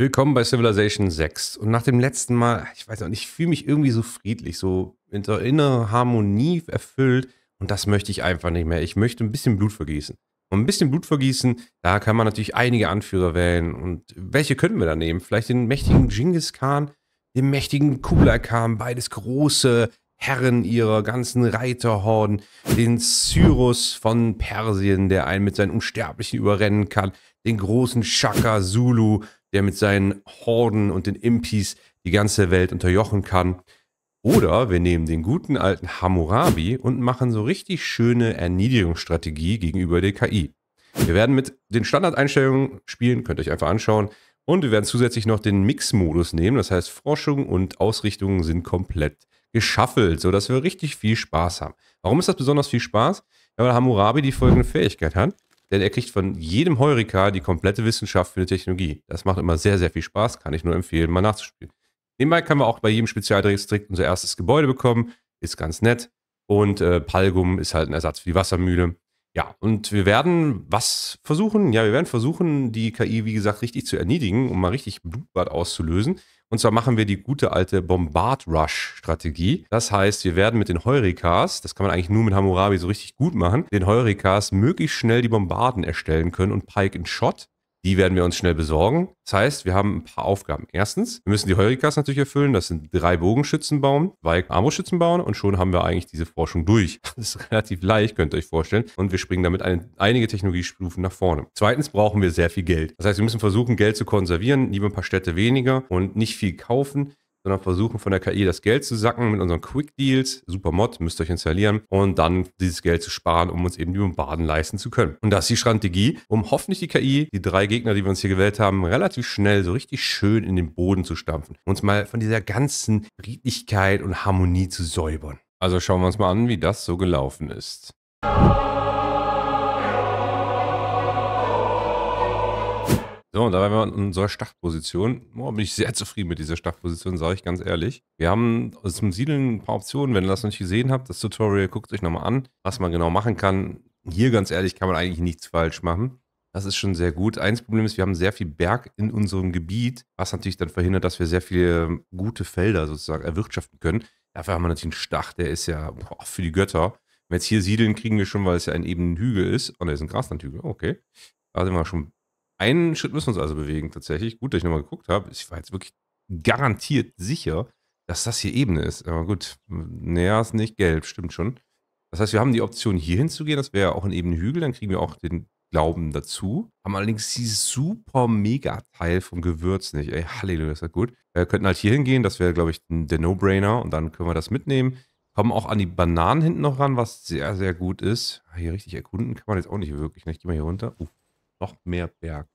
Willkommen bei Civilization 6. Und nach dem letzten Mal, ich weiß auch nicht, ich fühle mich irgendwie so friedlich, so in der inneren Harmonie erfüllt. Und das möchte ich einfach nicht mehr. Ich möchte ein bisschen Blut vergießen. Und ein bisschen Blut vergießen, da kann man natürlich einige Anführer wählen. Und welche könnten wir da nehmen? Vielleicht den mächtigen Genghis Khan, den mächtigen Kublai Khan, beides große Herren ihrer ganzen Reiterhorden, den Cyrus von Persien, der einen mit seinen Unsterblichen überrennen kann, den großen Shaka Zulu, der mit seinen Horden und den Impies die ganze Welt unterjochen kann. Oder wir nehmen den guten alten Hammurabi und machen so richtig schöne Erniedrigungsstrategie gegenüber der KI. Wir werden mit den Standardeinstellungen spielen, könnt ihr euch einfach anschauen. Und wir werden zusätzlich noch den Mix-Modus nehmen. Das heißt, Forschung und Ausrichtung sind komplett geschaffelt, sodass wir richtig viel Spaß haben. Warum ist das besonders viel Spaß? Ja, weil Hammurabi die folgende Fähigkeit hat denn er kriegt von jedem Heurika die komplette Wissenschaft für eine Technologie. Das macht immer sehr, sehr viel Spaß, kann ich nur empfehlen, mal nachzuspielen. Nebenbei kann man auch bei jedem Spezialdistrikt unser erstes Gebäude bekommen, ist ganz nett. Und äh, Palgum ist halt ein Ersatz für die Wassermühle. Ja, und wir werden was versuchen? Ja, wir werden versuchen, die KI, wie gesagt, richtig zu erniedigen, um mal richtig Blutbad auszulösen. Und zwar machen wir die gute alte Bombard-Rush-Strategie. Das heißt, wir werden mit den Heurikas, das kann man eigentlich nur mit Hammurabi so richtig gut machen, den Heurikas möglichst schnell die Bombarden erstellen können und Pike in Shot die werden wir uns schnell besorgen. Das heißt, wir haben ein paar Aufgaben. Erstens, wir müssen die Heurikas natürlich erfüllen. Das sind drei Bogenschützen bauen, zwei Armutschützen bauen und schon haben wir eigentlich diese Forschung durch. Das ist relativ leicht, könnt ihr euch vorstellen. Und wir springen damit eine, einige Technologiestufen nach vorne. Zweitens brauchen wir sehr viel Geld. Das heißt, wir müssen versuchen, Geld zu konservieren, lieber ein paar Städte weniger und nicht viel kaufen sondern versuchen von der KI das Geld zu sacken mit unseren Quick Deals, super Mod, müsst ihr euch installieren und dann dieses Geld zu sparen, um uns eben die Bombarden leisten zu können. Und das ist die Strategie, um hoffentlich die KI, die drei Gegner, die wir uns hier gewählt haben, relativ schnell so richtig schön in den Boden zu stampfen. Uns mal von dieser ganzen Friedlichkeit und Harmonie zu säubern. Also schauen wir uns mal an, wie das so gelaufen ist. So, und da waren wir in unserer Startposition. Oh, bin ich sehr zufrieden mit dieser Startposition, sage ich ganz ehrlich. Wir haben zum Siedeln ein paar Optionen. Wenn ihr das noch nicht gesehen habt, das Tutorial guckt euch nochmal an, was man genau machen kann. Hier, ganz ehrlich, kann man eigentlich nichts falsch machen. Das ist schon sehr gut. Eins Problem ist, wir haben sehr viel Berg in unserem Gebiet, was natürlich dann verhindert, dass wir sehr viele gute Felder sozusagen erwirtschaften können. Dafür haben wir natürlich einen Stach, der ist ja boah, für die Götter. Wenn wir jetzt hier siedeln, kriegen wir schon, weil es ja ein ebenen Hügel ist. Oh, da ist ein Graslandhügel, okay. Da sind wir schon einen Schritt müssen wir uns also bewegen, tatsächlich. Gut, dass ich nochmal geguckt habe. Ich war jetzt wirklich garantiert sicher, dass das hier Ebene ist. Aber gut, naja, ist nicht gelb, stimmt schon. Das heißt, wir haben die Option, hier hinzugehen. Das wäre ja auch ein Ebene Hügel. Dann kriegen wir auch den Glauben dazu. Haben allerdings dieses super mega Teil vom Gewürz nicht. Ey, Halleluja, ist das gut. Wir könnten halt hier hingehen. Das wäre, glaube ich, der No-Brainer. Und dann können wir das mitnehmen. Kommen auch an die Bananen hinten noch ran, was sehr, sehr gut ist. Ah, hier richtig erkunden kann man jetzt auch nicht wirklich. Ne? Ich gehe mal hier runter. Uh, noch mehr Berg.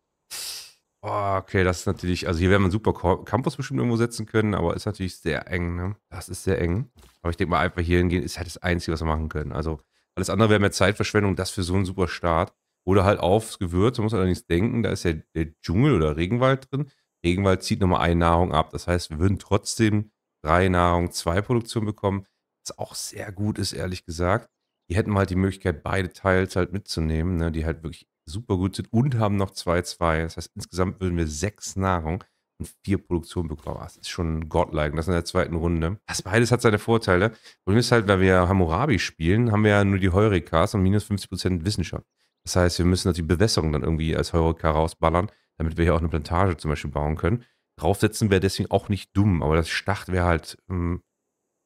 Oh, okay, das ist natürlich, also hier werden wir einen super Campus bestimmt irgendwo setzen können, aber ist natürlich sehr eng, ne? Das ist sehr eng. Aber ich denke mal, einfach hier hingehen ist halt das Einzige, was wir machen können. Also alles andere wäre mehr Zeitverschwendung, das für so einen super Start. Oder halt aufs Gewürz, man muss allerdings denken, da ist ja der Dschungel oder Regenwald drin. Regenwald zieht nochmal eine Nahrung ab. Das heißt, wir würden trotzdem drei Nahrung, zwei Produktion bekommen, was auch sehr gut ist, ehrlich gesagt. Die hätten wir halt die Möglichkeit, beide Teils halt mitzunehmen, ne? die halt wirklich super gut sind und haben noch 2-2. Das heißt, insgesamt würden wir sechs Nahrung und vier Produktionen bekommen. Ah, das ist schon godlike. Das in der zweiten Runde. Das beides hat seine Vorteile. Problem ist halt, weil wir Hammurabi spielen, haben wir ja nur die Heurikas und minus 50% Wissenschaft. Das heißt, wir müssen natürlich Bewässerung dann irgendwie als Heurika rausballern, damit wir hier auch eine Plantage zum Beispiel bauen können. Draufsetzen wäre deswegen auch nicht dumm, aber das Start wäre halt ähm,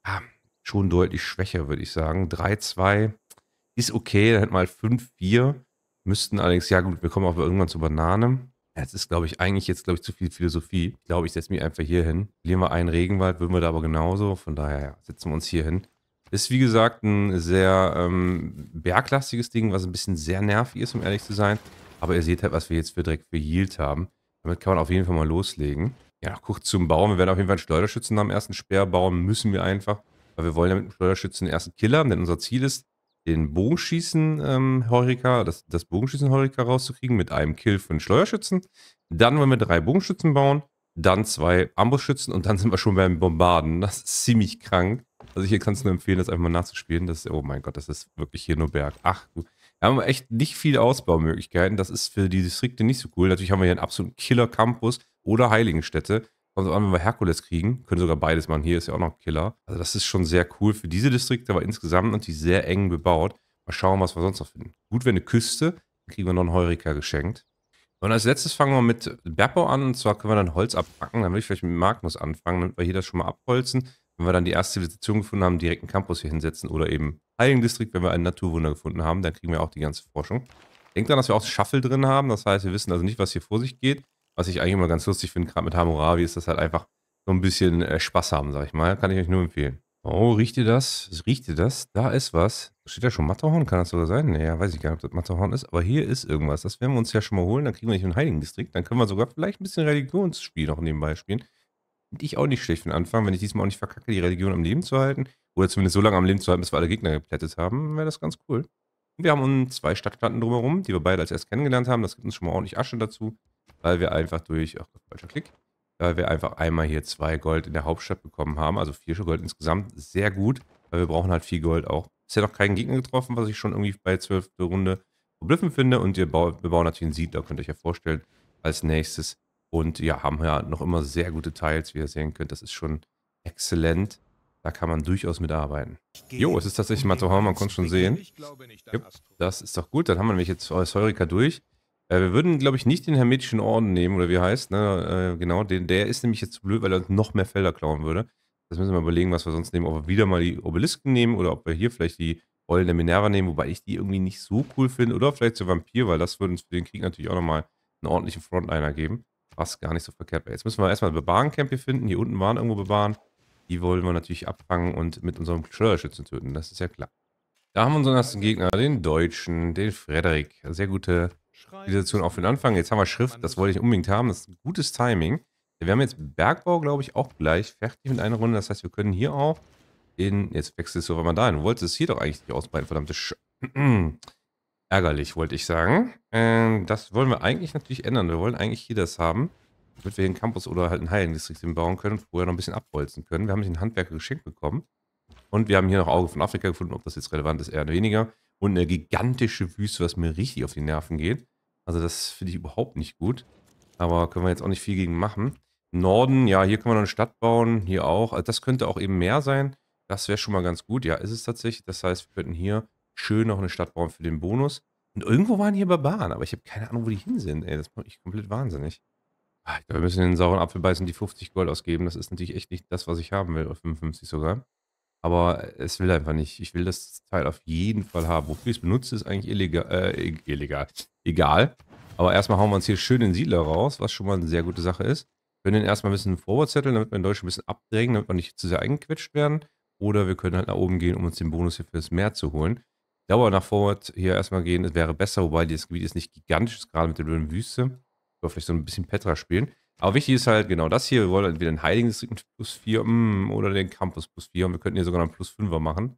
ja, ah, schon deutlich schwächer, würde ich sagen. 3-2 ist okay, dann hätten wir halt 5-4 Müssten allerdings, ja gut, wir kommen auch irgendwann zu Bananen. Es ist, glaube ich, eigentlich jetzt, glaube ich, zu viel Philosophie. Ich glaube, ich setze mich einfach hier hin. Verlieren wir einen Regenwald, würden wir da aber genauso. Von daher ja, setzen wir uns hier hin. Ist, wie gesagt, ein sehr ähm, berglastiges Ding, was ein bisschen sehr nervig ist, um ehrlich zu sein. Aber ihr seht halt, was wir jetzt für direkt für Yield haben. Damit kann man auf jeden Fall mal loslegen. Ja, kurz zum Bauen. Wir werden auf jeden Fall einen Schleuderschützen am ersten Speer bauen. Müssen wir einfach. Weil wir wollen ja mit dem Schleuderschützen den ersten Killer. haben. Denn unser Ziel ist, den Bogenschießen ähm, Heureka, das, das Bogenschießen Heureka rauszukriegen mit einem Kill von Schleuerschützen. Dann wollen wir drei Bogenschützen bauen, dann zwei Ambusschützen und dann sind wir schon beim Bombarden. Das ist ziemlich krank. Also hier kannst du nur empfehlen, das einfach mal nachzuspielen. Das ist, oh mein Gott, das ist wirklich hier nur Berg. Ach du. Wir haben echt nicht viele Ausbaumöglichkeiten. Das ist für die Distrikte nicht so cool. Natürlich haben wir hier einen absoluten Killer-Campus oder Heiligenstädte. Kommt an, wenn wir Herkules kriegen. Können sogar beides machen. Hier ist ja auch noch ein Killer. Also das ist schon sehr cool für diese Distrikte, aber insgesamt natürlich sehr eng bebaut. Mal schauen, was wir sonst noch finden. Gut, wenn eine Küste, dann kriegen wir noch einen Heurika geschenkt. Und als letztes fangen wir mit Bergbau an. Und zwar können wir dann Holz abpacken. Dann würde ich vielleicht mit Magnus anfangen, damit wir hier das schon mal abholzen. Wenn wir dann die erste Zivilisation gefunden haben, direkt einen Campus hier hinsetzen oder eben Heiligen Distrikt, wenn wir einen Naturwunder gefunden haben, dann kriegen wir auch die ganze Forschung. Denkt daran, dass wir auch Shuffle drin haben. Das heißt, wir wissen also nicht, was hier vor sich geht was ich eigentlich immer ganz lustig finde, gerade mit Hammurabi, ist das halt einfach so ein bisschen äh, Spaß haben, sag ich mal. Kann ich euch nur empfehlen. Oh, riecht ihr das? Riecht ihr das? Da ist was. Steht da schon Matterhorn? Kann das sogar sein? Naja, weiß ich gar nicht, ob das Matterhorn ist. Aber hier ist irgendwas. Das werden wir uns ja schon mal holen. Dann kriegen wir nicht einen Heiligendistrikt. Dann können wir sogar vielleicht ein bisschen Religionsspiel noch nebenbei spielen. Finde ich auch nicht schlecht für den Anfang. Wenn ich diesmal auch nicht verkacke, die Religion am Leben zu halten. Oder zumindest so lange am Leben zu halten, bis wir alle Gegner geplättet haben, wäre das ganz cool. Und wir haben uns zwei Stadtplatten drumherum, die wir beide als erst kennengelernt haben. Das gibt uns schon mal ordentlich Asche dazu weil wir einfach durch, ach, falscher Klick, weil wir einfach einmal hier zwei Gold in der Hauptstadt bekommen haben, also vier Gold insgesamt, sehr gut, weil wir brauchen halt viel Gold auch. Ist ja noch keinen Gegner getroffen, was ich schon irgendwie bei zwölfte Runde verblüffen finde und wir bauen, natürlich einen Siedler, könnt ihr euch ja vorstellen, als nächstes. Und ja, haben ja noch immer sehr gute Teils, wie ihr sehen könnt, das ist schon exzellent. Da kann man durchaus mitarbeiten. Jo, es ist tatsächlich Matterhorn, man konnte es schon sehen. Jupp, das ist doch gut. Dann haben wir nämlich jetzt Heurika durch. Äh, wir würden, glaube ich, nicht den Hermetischen Orden nehmen, oder wie heißt, ne? Äh, genau, den, der ist nämlich jetzt zu blöd, weil er uns noch mehr Felder klauen würde. Das müssen wir mal überlegen, was wir sonst nehmen. Ob wir wieder mal die Obelisken nehmen oder ob wir hier vielleicht die Rollen der Minerva nehmen, wobei ich die irgendwie nicht so cool finde. Oder vielleicht zur Vampir, weil das würde uns für den Krieg natürlich auch nochmal einen ordentlichen Frontliner geben. Was gar nicht so verkehrt wäre. Jetzt müssen wir erstmal Bebaren-Camp hier finden. Hier unten waren irgendwo Bebaren. Die wollen wir natürlich abfangen und mit unserem Schröderschützen töten. Das ist ja klar. Da haben wir unseren ersten Gegner, den Deutschen, den Frederik. Sehr gute Situation auch für den Anfang. Jetzt haben wir Schrift, das wollte ich unbedingt haben. Das ist ein gutes Timing. Wir haben jetzt Bergbau, glaube ich, auch gleich fertig mit einer Runde. Das heißt, wir können hier auch in... Jetzt wechselst du aber mal hin. Du wolltest es hier doch eigentlich nicht ausbreiten, verdammte Sch Ärgerlich, wollte ich sagen. Ähm, das wollen wir eigentlich natürlich ändern. Wir wollen eigentlich hier das haben, damit wir hier einen Campus oder halt einen Heilendistrikt bauen können und vorher noch ein bisschen abholzen können. Wir haben nicht einen Handwerker geschenkt bekommen. Und wir haben hier noch Auge von Afrika gefunden. Ob das jetzt relevant ist, eher weniger. Und eine gigantische Wüste, was mir richtig auf die Nerven geht. Also das finde ich überhaupt nicht gut. Aber können wir jetzt auch nicht viel gegen machen. Norden, ja, hier können wir noch eine Stadt bauen. Hier auch. Also das könnte auch eben mehr sein. Das wäre schon mal ganz gut. Ja, ist es tatsächlich. Das heißt, wir könnten hier schön noch eine Stadt bauen für den Bonus. Und irgendwo waren hier Barbaren, aber ich habe keine Ahnung, wo die hin sind. Ey, das macht mich komplett wahnsinnig. Ich ah, glaube, wir müssen den sauren Apfel beißen, die 50 Gold ausgeben. Das ist natürlich echt nicht das, was ich haben will. Oder 55 sogar. Aber es will einfach nicht. Ich will das Teil auf jeden Fall haben. Wofür ich es benutze, ist eigentlich illegal. Äh, e-, illegal. Egal. Aber erstmal hauen wir uns hier schön den Siedler raus, was schon mal eine sehr gute Sache ist. Wir können den erstmal ein bisschen vorwärts zetteln, damit wir in Deutschland ein bisschen abdrängen, damit wir nicht zu sehr eingequetscht werden. Oder wir können halt nach oben gehen, um uns den Bonus hier fürs Meer zu holen. Dauer nach vorwärts hier erstmal gehen, es wäre besser, wobei dieses Gebiet ist nicht gigantisch, gerade mit der blöden Wüste. Ich vielleicht so ein bisschen Petra spielen. Aber wichtig ist halt genau das hier. Wir wollen entweder den Heiligen Distrikt plus 4 mm, oder den Campus plus 4. Und wir könnten hier sogar noch einen plus 5er machen,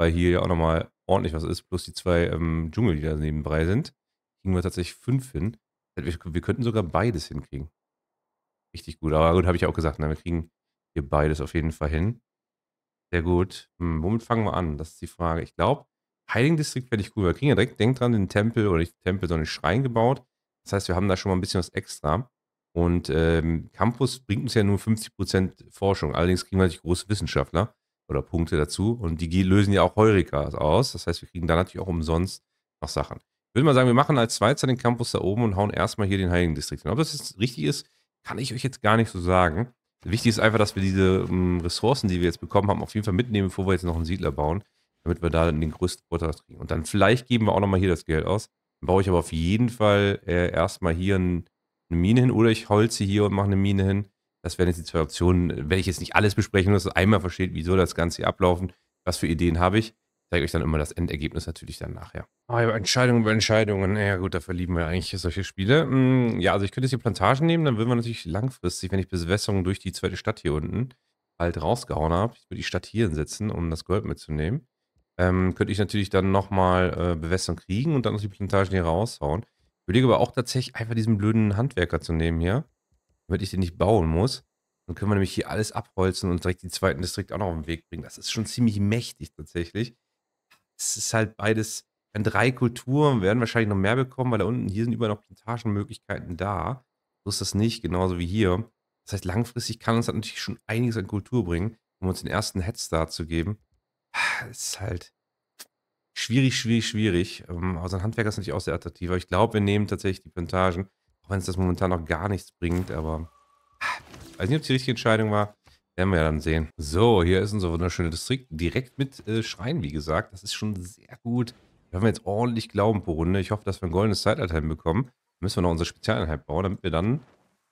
weil hier ja auch nochmal ordentlich was ist. Plus die zwei ähm, Dschungel, die da nebenbei sind. Kriegen wir tatsächlich 5 hin. Wir, könnten sogar beides hinkriegen. Richtig gut. Aber gut, habe ich auch gesagt. Ne? Wir kriegen hier beides auf jeden Fall hin. Sehr gut. Hm, womit fangen wir an? Das ist die Frage. Ich glaube, Heiligen Distrikt fände ich cool. Wir kriegen ja direkt, denkt dran, den Tempel oder nicht Tempel, sondern den Schrein gebaut. Das heißt, wir haben da schon mal ein bisschen was extra. Und ähm, Campus bringt uns ja nur 50% Forschung. Allerdings kriegen wir natürlich große Wissenschaftler oder Punkte dazu. Und die lösen ja auch Heurikas aus. Das heißt, wir kriegen da natürlich auch umsonst noch Sachen. Ich würde mal sagen, wir machen als Schweizer den Campus da oben und hauen erstmal hier den Heiligen Distrikt hin. Ob das jetzt richtig ist, kann ich euch jetzt gar nicht so sagen. Wichtig ist einfach, dass wir diese um, hm, Ressourcen, die wir jetzt bekommen haben, auf jeden Fall mitnehmen, bevor wir jetzt noch einen Siedler bauen, damit wir da den größten Vorteil kriegen. Und dann vielleicht geben wir auch nochmal hier das Geld aus. Dann baue ich aber auf jeden Fall äh, erstmal hier einen eine Mine hin oder ich holze hier und mache eine Mine hin. Das wären jetzt die zwei Optionen. Wenn ich jetzt nicht alles besprechen muss, einmal versteht, wieso das Ganze hier ablaufen, was für Ideen habe ich, zeige euch dann immer das Endergebnis natürlich dann nachher. Ah, ja, Entscheidungen über Entscheidungen. Ja gut, da verlieben wir eigentlich solche Spiele. Hm, ja, also ich könnte jetzt hier Plantagen nehmen, dann würden wir natürlich langfristig, wenn ich Bewässerung durch die zweite Stadt hier unten halt rausgehauen habe, ich würde die Stadt hier hinsetzen, um das Gold mitzunehmen, ähm, könnte ich natürlich dann nochmal äh, Bewässerung kriegen und dann noch die Plantagen hier raushauen. Überlege aber auch tatsächlich einfach diesen blöden Handwerker zu nehmen hier, damit ich den nicht bauen muss. Dann können wir nämlich hier alles abholzen und direkt den zweiten Distrikt auch noch auf den Weg bringen. Das ist schon ziemlich mächtig tatsächlich. Es ist halt beides an drei Kulturen, werden wahrscheinlich noch mehr bekommen, weil da unten hier sind überall noch Plantagenmöglichkeiten da. So ist das nicht, genauso wie hier. Das heißt, langfristig kann uns das natürlich schon einiges an Kultur bringen, um uns den ersten Headstart zu geben. Es ist halt schwierig, schwierig, schwierig. Ähm, aber sein Handwerker ist natürlich auch sehr attraktiv. Aber ich glaube, wir nehmen tatsächlich die Plantagen, auch wenn es das momentan noch gar nichts bringt. Aber ah, weiß nicht, ob es die richtige Entscheidung war. Werden wir ja dann sehen. So, hier ist unser wunderschöner Distrikt. Direkt mit äh, Schrein, wie gesagt. Das ist schon sehr gut. Wir haben jetzt ordentlich Glauben pro Runde. Ich hoffe, dass wir ein goldenes Zeitalter hinbekommen. Dann müssen wir noch unsere Spezialeinheit bauen, damit wir dann,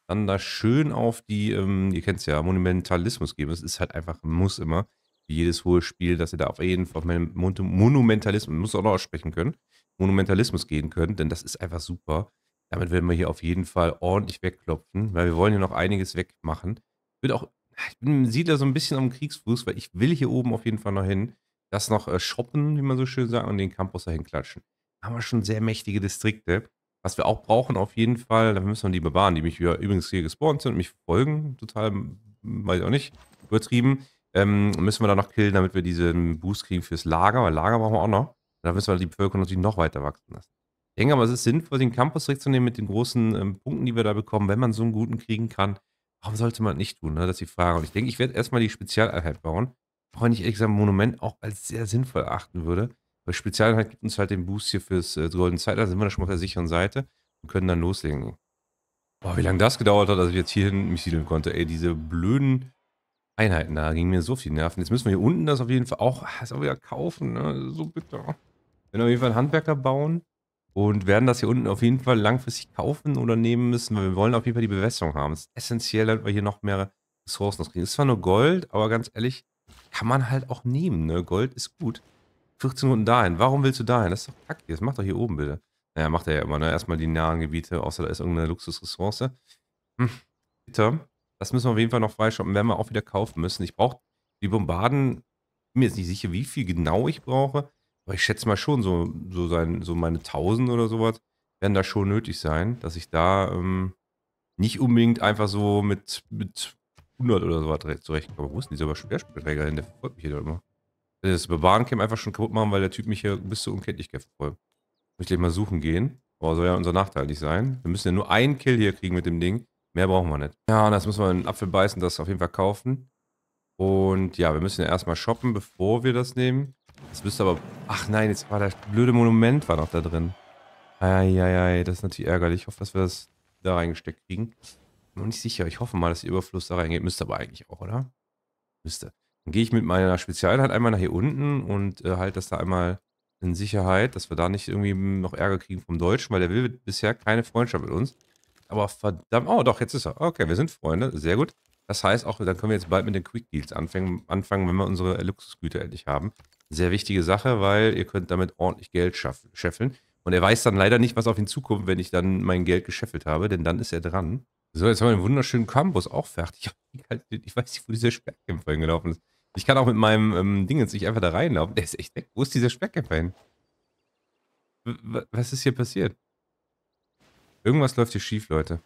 dann da schön auf die, ähm, ihr kennt es ja, Monumentalismus geben. Das ist halt einfach ein Muss immer jedes hohe Spiel, dass ihr da auf jeden Fall auf meinen Monumentalismus, muss auch noch aussprechen können, Monumentalismus gehen können, denn das ist einfach super. Damit werden wir hier auf jeden Fall ordentlich wegklopfen, weil wir wollen hier noch einiges wegmachen. Ich bin auch, ich bin im Siedler so ein bisschen am Kriegsfuß, weil ich will hier oben auf jeden Fall noch hin, das noch äh, shoppen, wie man so schön sagt, und den Campus dahin klatschen. Haben wir schon sehr mächtige Distrikte. Was wir auch brauchen auf jeden Fall, da müssen wir die bewahren, die mich hier, übrigens hier gespawnt sind und mich folgen, total, weiß ich auch nicht, übertrieben. Ähm, müssen wir da noch killen, damit wir diesen Boost kriegen fürs Lager, weil Lager brauchen wir auch noch. Da müssen wir die Bevölkerung natürlich noch weiter wachsen lassen. Ich denke aber, es ist sinnvoll, den Campus zurückzunehmen mit den großen ähm, Punkten, die wir da bekommen, wenn man so einen guten kriegen kann. Warum sollte man nicht tun? Ne? Das ist die Frage. Und ich denke, ich werde erstmal die Spezialeinheit bauen. Auch wenn ich ehrlich gesagt Monument auch als sehr sinnvoll achten würde. Weil Spezialeinheit gibt uns halt den Boost hier fürs äh, Golden Da Sind wir da schon mal auf der sicheren Seite und können dann loslegen. Boah, wie lange das gedauert hat, dass ich jetzt hierhin mich siedeln konnte. Ey, diese blöden Einheiten da. Ging mir so viel Nerven. Jetzt müssen wir hier unten das auf jeden Fall auch, ah, das auch wieder kaufen. Ne? So bitter. Wenn auf jeden Fall einen Handwerker bauen und werden das hier unten auf jeden Fall langfristig kaufen oder nehmen müssen, weil wir wollen auf jeden Fall die Bewässerung haben. Es ist essentiell, damit wir hier noch mehr Ressourcen kriegen. Ist zwar nur Gold, aber ganz ehrlich, kann man halt auch nehmen. Ne? Gold ist gut. 14 Minuten dahin. Warum willst du dahin? Das ist doch kacke. Das macht doch hier oben bitte. Naja, macht er ja immer, ne? Erstmal die nahen Gebiete, außer da ist irgendeine Luxusressource. Hm, bitter. Das müssen wir auf jeden Fall noch freischoppen, werden wir auch wieder kaufen müssen. Ich brauche die Bombarden, bin mir jetzt nicht sicher, wie viel genau ich brauche, aber ich schätze mal schon, so, so, sein, so meine 1000 oder sowas werden da schon nötig sein, dass ich da ähm, nicht unbedingt einfach so mit, mit 100 oder sowas zurechtkomme. Wo ist denn dieser Speerspielträger hin? Der verfolgt mich hier doch immer. Das Bewahrencamp einfach schon kaputt machen, weil der Typ mich hier bis zur Unkenntlichkeit verfolgt. Muss ich gleich mal suchen gehen. Aber soll ja unser Nachteil nicht sein. Wir müssen ja nur einen Kill hier kriegen mit dem Ding. Mehr brauchen wir nicht. Ja, und das müssen wir in den Apfel beißen, das auf jeden Fall kaufen. Und ja, wir müssen ja erstmal shoppen, bevor wir das nehmen. Das müsste aber... Ach nein, jetzt war das blöde Monument war noch da drin. Eieiei, das ist natürlich ärgerlich. Ich hoffe, dass wir das da reingesteckt kriegen. Bin noch nicht sicher. Ich hoffe mal, dass der Überfluss da reingeht. Müsste aber eigentlich auch, oder? Müsste. Dann gehe ich mit meiner Spezialeinheit halt einmal nach hier unten und äh, halte das da einmal in Sicherheit, dass wir da nicht irgendwie noch Ärger kriegen vom Deutschen, weil der will bisher keine Freundschaft mit uns. Aber verdammt, oh doch, jetzt ist er. Okay, wir sind Freunde, sehr gut. Das heißt auch, dann können wir jetzt bald mit den Quick Deals anfangen, anfangen wenn wir unsere Luxusgüter endlich haben. Sehr wichtige Sache, weil ihr könnt damit ordentlich Geld schaffen, scheffeln. Und er weiß dann leider nicht, was auf ihn zukommt, wenn ich dann mein Geld gescheffelt habe, denn dann ist er dran. So, jetzt haben wir den wunderschönen Campus auch fertig. Halt ich weiß nicht, wo dieser Sperrkämpfer hingelaufen ist. Ich kann auch mit meinem ähm, Ding jetzt nicht einfach da reinlaufen. Der ist echt weg. Wo ist dieser Sperrkämpfer hin? W was ist hier passiert? Irgendwas läuft hier schief, Leute.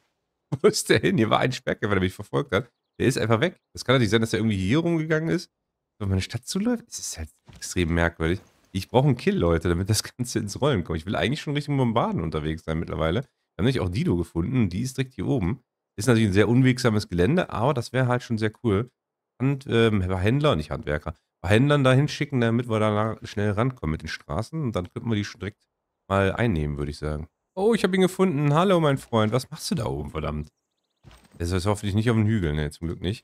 Wo ist der hin? Hier war ein Speck, der mich verfolgt hat. Der ist einfach weg. Das kann natürlich sein, dass er irgendwie hier rumgegangen ist. Wenn meine Stadt zuläuft, das ist halt extrem merkwürdig. Ich brauche einen Kill, Leute, damit das Ganze ins Rollen kommt. Ich will eigentlich schon Richtung Bombarden unterwegs sein mittlerweile. Wir haben nämlich auch Dido gefunden. Die ist direkt hier oben. Ist natürlich ein sehr unwegsames Gelände, aber das wäre halt schon sehr cool. Hand, ähm, Händler, nicht Handwerker, Händlern dahin schicken, damit wir da schnell rankommen mit den Straßen. Und dann könnten wir die schon direkt mal einnehmen, würde ich sagen. Oh, ich habe ihn gefunden. Hallo, mein Freund. Was machst du da oben, verdammt? Das ist hoffentlich nicht auf den Hügel. Ne, zum Glück nicht.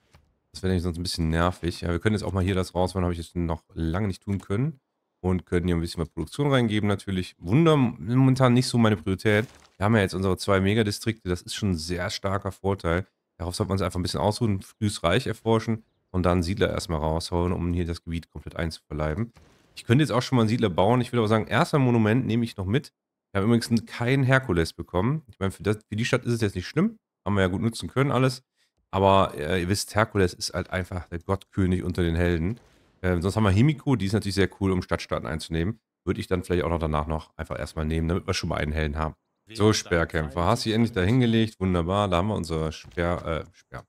Das wäre nämlich sonst ein bisschen nervig. Ja, wir können jetzt auch mal hier das rausholen. Habe ich jetzt noch lange nicht tun können. Und können hier ein bisschen mehr Produktion reingeben natürlich. Wunder momentan nicht so meine Priorität. Wir haben ja jetzt unsere zwei Megadistrikte. Das ist schon ein sehr starker Vorteil. Darauf sollte man es einfach ein bisschen ausruhen, frühes Reich erforschen und dann Siedler erstmal rausholen, um hier das Gebiet komplett einzuverleiben. Ich könnte jetzt auch schon mal einen Siedler bauen. Ich würde aber sagen, erstmal Monument nehme ich noch mit. Wir haben übrigens keinen Herkules bekommen. Ich meine, für, das, für die Stadt ist es jetzt nicht schlimm. Haben wir ja gut nutzen können, alles. Aber äh, ihr wisst, Herkules ist halt einfach der Gottkönig unter den Helden. Ähm, sonst haben wir Himiko, die ist natürlich sehr cool, um Stadtstaaten einzunehmen. Würde ich dann vielleicht auch noch danach noch einfach erstmal nehmen, damit wir schon mal einen Helden haben. So, Sperrkämpfer. Hast du endlich da hingelegt? Wunderbar. Da haben wir unsere Speer, äh, Speer.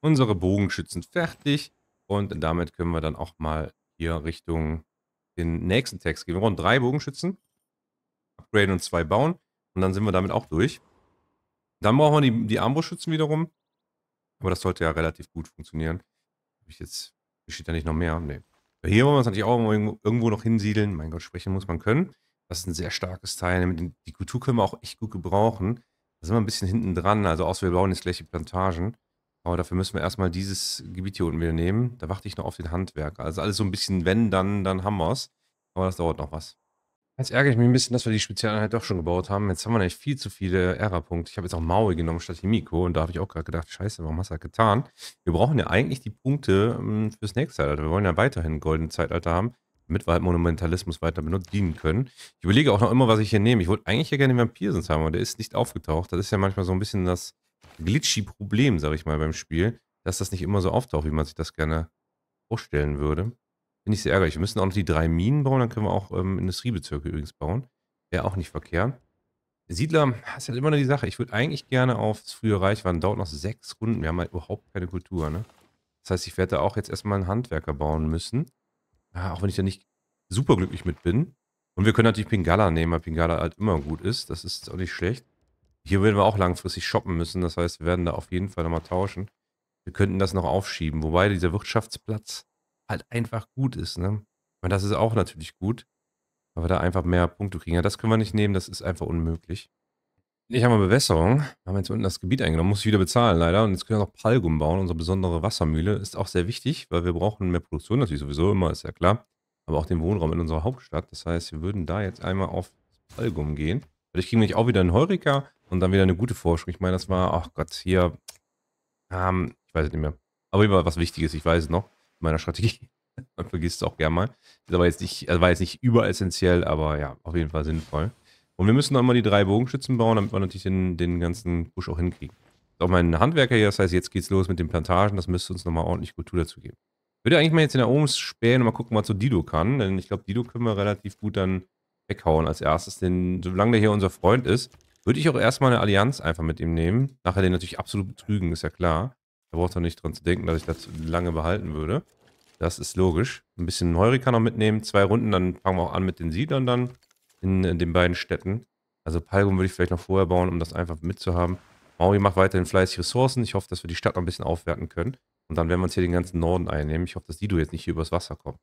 Unsere Bogenschützen fertig. Und damit können wir dann auch mal hier Richtung den nächsten Text gehen. Wir brauchen drei Bogenschützen upgraden und zwei bauen. Und dann sind wir damit auch durch. Dann brauchen wir die, die Armbrustschützen wiederum. Aber das sollte ja relativ gut funktionieren. Hab ich jetzt, steht da nicht noch mehr? Nee. Hier wollen wir uns natürlich auch irgendwo noch hinsiedeln. Mein Gott, sprechen muss man können. Das ist ein sehr starkes Teil. Die Kultur können wir auch echt gut gebrauchen. Da sind wir ein bisschen hinten dran. Also außer wir bauen jetzt gleich die Plantagen. Aber dafür müssen wir erstmal dieses Gebiet hier unten wieder nehmen. Da warte ich noch auf den Handwerker. Also alles so ein bisschen wenn, dann, dann haben wir es. Aber das dauert noch was. Jetzt ärgere ich mich ein bisschen, dass wir die Spezialeinheit halt doch schon gebaut haben. Jetzt haben wir nämlich viel zu viele Ära-Punkte. Ich habe jetzt auch Maui genommen statt Himiko und da habe ich auch gerade gedacht, scheiße, warum hast du das getan? Wir brauchen ja eigentlich die Punkte hm, fürs nächste Zeitalter. Wir wollen ja weiterhin ein goldenes Zeitalter haben, damit wir halt Monumentalismus weiter bedienen können. Ich überlege auch noch immer, was ich hier nehme. Ich wollte eigentlich ja gerne den Vampirsens haben, aber der ist nicht aufgetaucht. Das ist ja manchmal so ein bisschen das glitchy Problem, sage ich mal, beim Spiel, dass das nicht immer so auftaucht, wie man sich das gerne vorstellen würde. Finde ich sehr ärgerlich. Wir müssen auch noch die drei Minen bauen, dann können wir auch ähm, Industriebezirke übrigens bauen. Wäre auch nicht verkehrt. Siedler, das ah, ist halt immer nur die Sache. Ich würde eigentlich gerne aufs frühe Reich waren. Dauert noch sechs Runden. Wir haben halt überhaupt keine Kultur, ne? Das heißt, ich werde da auch jetzt erstmal einen Handwerker bauen müssen. Ja, ah, auch wenn ich da nicht superglücklich mit bin. Und wir können natürlich Pingala nehmen, weil Pingala halt immer gut ist. Das ist auch nicht schlecht. Hier werden wir auch langfristig shoppen müssen. Das heißt, wir werden da auf jeden Fall nochmal tauschen. Wir könnten das noch aufschieben. Wobei dieser Wirtschaftsplatz, halt einfach gut ist. Ne? Und das ist auch natürlich gut, aber da einfach mehr Punkte kriegen. Ja, das können wir nicht nehmen, das ist einfach unmöglich. Ich habe mal Bewässerung. Wir haben jetzt unten das Gebiet eingenommen, muss ich wieder bezahlen leider. Und jetzt können wir noch Palgum bauen, unsere besondere Wassermühle. Ist auch sehr wichtig, weil wir brauchen mehr Produktion natürlich sowieso immer, ist ja klar. Aber auch den Wohnraum in unserer Hauptstadt. Das heißt, wir würden da jetzt einmal auf Palgum gehen. Vielleicht kriegen wir nicht auch wieder einen Heurika und dann wieder eine gute Forschung. Ich meine, das war, ach Gott, hier, ähm, ich weiß es nicht mehr. Aber immer was Wichtiges, ich weiß es noch meiner Strategie. Man vergisst es auch gern mal. Das war jetzt nicht, also war jetzt nicht überessentiell, aber ja, auf jeden Fall sinnvoll. Und wir müssen noch mal die drei Bogenschützen bauen, damit wir natürlich den, den ganzen Busch auch hinkriegen. Auch mein Handwerker hier, das heißt, jetzt geht's los mit den Plantagen. Das müsste uns nochmal ordentlich Kultur dazu geben. Ich würde eigentlich mal jetzt in der Oms spähen und mal gucken, was so Dido kann. Denn ich glaube, Dido können wir relativ gut dann weghauen als erstes. Denn solange der hier unser Freund ist, würde ich auch erstmal eine Allianz einfach mit ihm nehmen. Nachher den natürlich absolut betrügen, ist ja klar. Da braucht er nicht dran zu denken, dass ich das lange behalten würde. Das ist logisch. Ein bisschen Heurika noch mitnehmen, zwei Runden, dann fangen wir auch an mit den Siedlern dann in, in äh, den beiden Städten. Also Palgum würde ich vielleicht noch vorher bauen, um das einfach mitzuhaben. Maui macht weiterhin fleißig Ressourcen. Ich hoffe, dass wir die Stadt noch ein bisschen aufwerten können. Und dann werden wir uns hier den ganzen Norden einnehmen. Ich hoffe, dass Dido jetzt nicht hier übers Wasser kommt.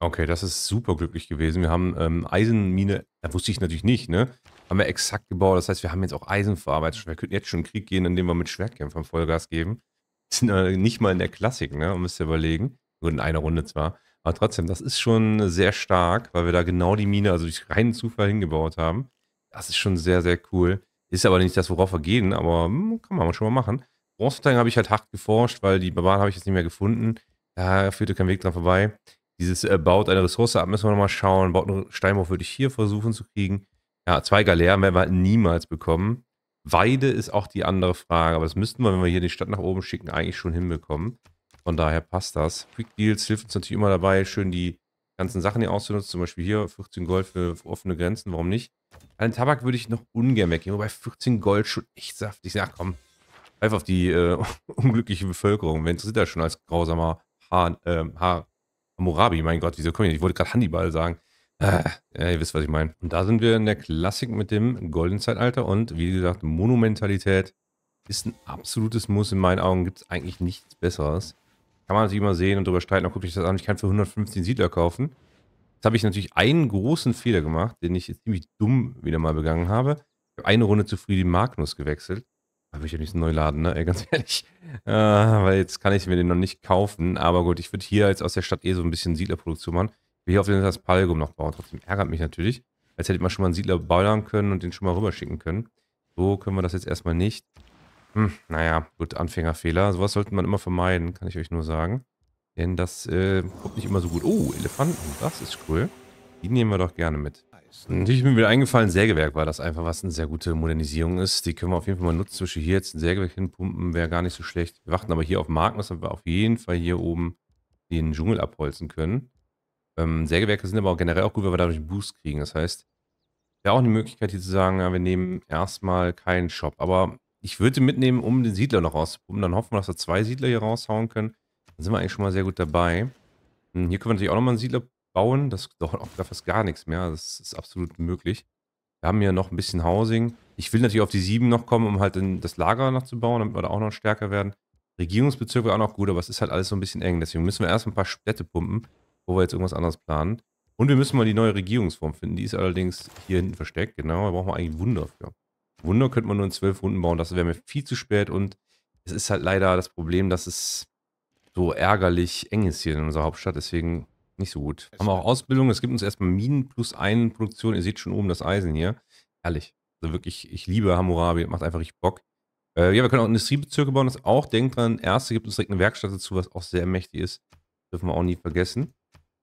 Okay, das ist super glücklich gewesen. Wir haben ähm, Eisenmine, da wusste ich natürlich nicht, ne? Haben wir exakt gebaut. Das heißt, wir haben jetzt auch Eisenverarbeitung. Wir könnten jetzt schon in Krieg gehen, indem wir mit Schwertkämpfern Vollgas geben. Sind äh, nicht mal in der Klassik, ne? Und müsst ihr überlegen. Gut, in einer Runde zwar. Aber trotzdem, das ist schon sehr stark, weil wir da genau die Mine, also durch reinen Zufall hingebaut haben. Das ist schon sehr, sehr cool. Ist aber nicht das, worauf wir gehen, aber hm, kann man schon mal machen. Bronzeteilen habe ich halt hart geforscht, weil die Barbaren habe ich jetzt nicht mehr gefunden. Da führte kein Weg dran vorbei. Dieses äh, baut eine Ressource ab, müssen wir nochmal schauen. Baut einen Steinbruch würde ich hier versuchen zu kriegen. Ja, zwei Galeeren werden wir niemals bekommen. Weide ist auch die andere Frage, aber das müssten wir, wenn wir hier die Stadt nach oben schicken, eigentlich schon hinbekommen. Von daher passt das. Quick Deals hilft uns natürlich immer dabei, schön die ganzen Sachen hier auszunutzen. Zum Beispiel hier 14 Gold für offene Grenzen, warum nicht? Einen Tabak würde ich noch ungern weggeben. wobei 14 Gold schon echt saftig. Ach komm, einfach auf die äh, unglückliche Bevölkerung. Wenn interessiert das schon als grausamer Haar, äh, Haar Hammurabi? Mein Gott, wieso komme ich Ich wollte gerade Hannibal sagen. Ah, ja, ihr wisst, was ich meine. Und da sind wir in der Klassik mit dem Golden Zeitalter und wie gesagt, Monumentalität ist ein absolutes Muss. In meinen Augen gibt es eigentlich nichts Besseres kann man sich mal sehen und darüber streiten, dann gucke ich das an, ich kann für 115 Siedler kaufen. Jetzt habe ich natürlich einen großen Fehler gemacht, den ich ziemlich dumm wieder mal begangen habe. Ich habe eine Runde zu früh die Magnus gewechselt. Da will ich ja nicht neu laden, ne? Ey, ganz ehrlich. Äh, weil jetzt kann ich mir den noch nicht kaufen. Aber gut, ich würde hier jetzt aus der Stadt eh so ein bisschen Siedlerproduktion machen. Ich will hier auf jeden Fall das Palgum noch bauen. Trotzdem ärgert mich natürlich. Als hätte man schon mal einen Siedler bauen können und den schon mal rüberschicken können. So können wir das jetzt erstmal nicht. Hm, naja, gut, Anfängerfehler. Sowas sollte man immer vermeiden, kann ich euch nur sagen. Denn das äh, kommt nicht immer so gut. Oh, Elefanten, das ist cool. Die nehmen wir doch gerne mit. Natürlich ist mir wieder eingefallen, Sägewerk war das einfach, was eine sehr gute Modernisierung ist. Die können wir auf jeden Fall mal nutzen. Zwischen hier jetzt ein Sägewerk hinpumpen, wäre gar nicht so schlecht. Wir warten aber hier auf Marken, dass wir auf jeden Fall hier oben den Dschungel abholzen können. Ähm, Sägewerke sind aber auch generell auch gut, weil wir dadurch einen Boost kriegen. Das heißt, wäre auch eine Möglichkeit hier zu sagen, ja, wir nehmen erstmal keinen Shop. Aber ich würde mitnehmen, um den Siedler noch rauszupumpen. Dann hoffen wir, dass wir zwei Siedler hier raushauen können. Dann sind wir eigentlich schon mal sehr gut dabei. Und hm, hier können wir natürlich auch nochmal einen Siedler bauen. Das dauert auch fast gar nichts mehr. Das ist absolut möglich. Wir haben hier noch ein bisschen Housing. Ich will natürlich auf die sieben noch kommen, um halt das Lager noch zu bauen, damit wir da auch noch stärker werden. Regierungsbezirke auch noch gut, aber es ist halt alles so ein bisschen eng. Deswegen müssen wir erst ein paar Städte pumpen, bevor wir jetzt irgendwas anderes planen. Und wir müssen mal die neue Regierungsform finden. Die ist allerdings hier hinten versteckt. Genau, da brauchen wir eigentlich Wunder für. Wunder könnte man nur in zwölf Runden bauen. Das wäre mir viel zu spät und es ist halt leider das Problem, dass es so ärgerlich eng ist hier in unserer Hauptstadt. Deswegen nicht so gut. Haben wir auch Ausbildung. Es gibt uns erstmal Minen plus einen Produktion. Ihr seht schon oben das Eisen hier. Herrlich. Also wirklich, ich liebe Hammurabi. Macht einfach richtig Bock. Äh, ja, wir können auch Industriebezirke bauen. Das auch. Denkt dran, erste gibt uns direkt eine Werkstatt dazu, was auch sehr mächtig ist. Dürfen wir auch nie vergessen.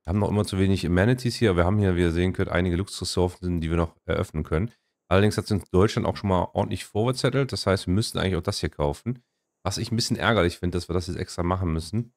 Wir haben noch immer zu wenig Amenities hier. Aber wir haben hier, wie ihr sehen könnt, einige Luxusressourcen, die wir noch eröffnen können. Allerdings hat es in Deutschland auch schon mal ordentlich vorgezettelt. Das heißt, wir müssten eigentlich auch das hier kaufen. Was ich ein bisschen ärgerlich finde, dass wir das jetzt extra machen müssen.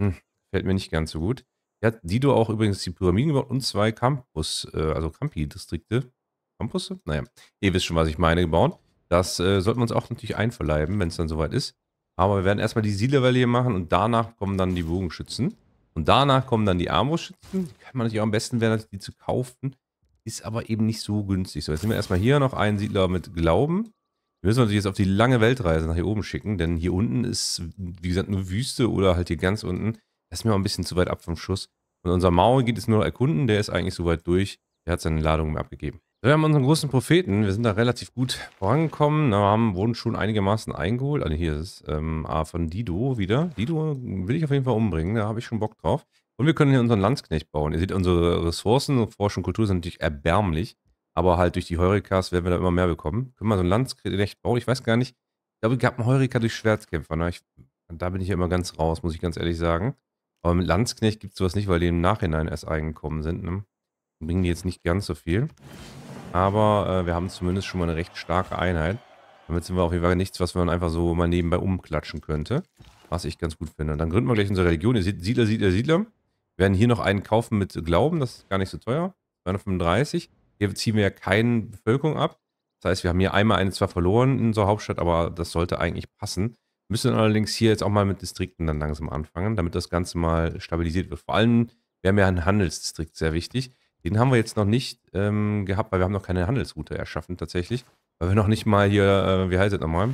Hm, fällt mir nicht ganz so gut. Hier hat Dido auch übrigens die Pyramiden gebaut und zwei Campus, äh, also Campi-Distrikte. Campus? Naja, ihr wisst schon, was ich meine, gebaut. Das äh, sollten wir uns auch natürlich einverleiben, wenn es dann soweit ist. Aber wir werden erstmal die Siedlerwelle hier machen und danach kommen dann die Bogenschützen. Und danach kommen dann die Armbrustschützen. Die kann man natürlich auch am besten werden, die zu kaufen. Ist aber eben nicht so günstig. So, jetzt nehmen wir erstmal hier noch einen Siedler mit Glauben. Wir müssen natürlich jetzt auf die lange Weltreise nach hier oben schicken, denn hier unten ist, wie gesagt, nur Wüste oder halt hier ganz unten. Das ist mir auch ein bisschen zu weit ab vom Schuss. Und unser Maul geht es nur noch erkunden, der ist eigentlich so weit durch. Der hat seine Ladung mehr abgegeben. So, Wir haben unseren großen Propheten, wir sind da relativ gut vorangekommen, haben, wurden schon einigermaßen eingeholt. Also hier ist es ähm, von Dido wieder. Dido will ich auf jeden Fall umbringen, da habe ich schon Bock drauf. Und wir können hier unseren Landsknecht bauen. Ihr seht, unsere Ressourcen, Forschung, und Kultur sind natürlich erbärmlich. Aber halt durch die Heurikas werden wir da immer mehr bekommen. Können wir so einen Landsknecht bauen? Ich weiß gar nicht. Ich glaube, es gab einen Heurika durch Schwertkämpfer. Ne? Ich, da bin ich ja immer ganz raus, muss ich ganz ehrlich sagen. Aber mit Landsknecht gibt es sowas nicht, weil die im Nachhinein erst eingekommen sind. Ne? Bringen die jetzt nicht ganz so viel. Aber äh, wir haben zumindest schon mal eine recht starke Einheit. Damit sind wir auf jeden Fall nichts, was man einfach so mal nebenbei umklatschen könnte. Was ich ganz gut finde. Und dann gründen wir gleich unsere Religion. Ihr seht Siedler, Siedler, Siedler. Wir werden hier noch einen kaufen mit Glauben, das ist gar nicht so teuer. 235. Hier ziehen wir ja keine Bevölkerung ab. Das heißt, wir haben hier einmal eine zwar verloren in unserer Hauptstadt, aber das sollte eigentlich passen. Wir müssen allerdings hier jetzt auch mal mit Distrikten dann langsam anfangen, damit das Ganze mal stabilisiert wird. Vor allem wäre mir ja ein Handelsdistrikt sehr wichtig. Den haben wir jetzt noch nicht ähm, gehabt, weil wir haben noch keine Handelsroute erschaffen tatsächlich. Weil wir noch nicht mal hier, äh, wie heißt das nochmal,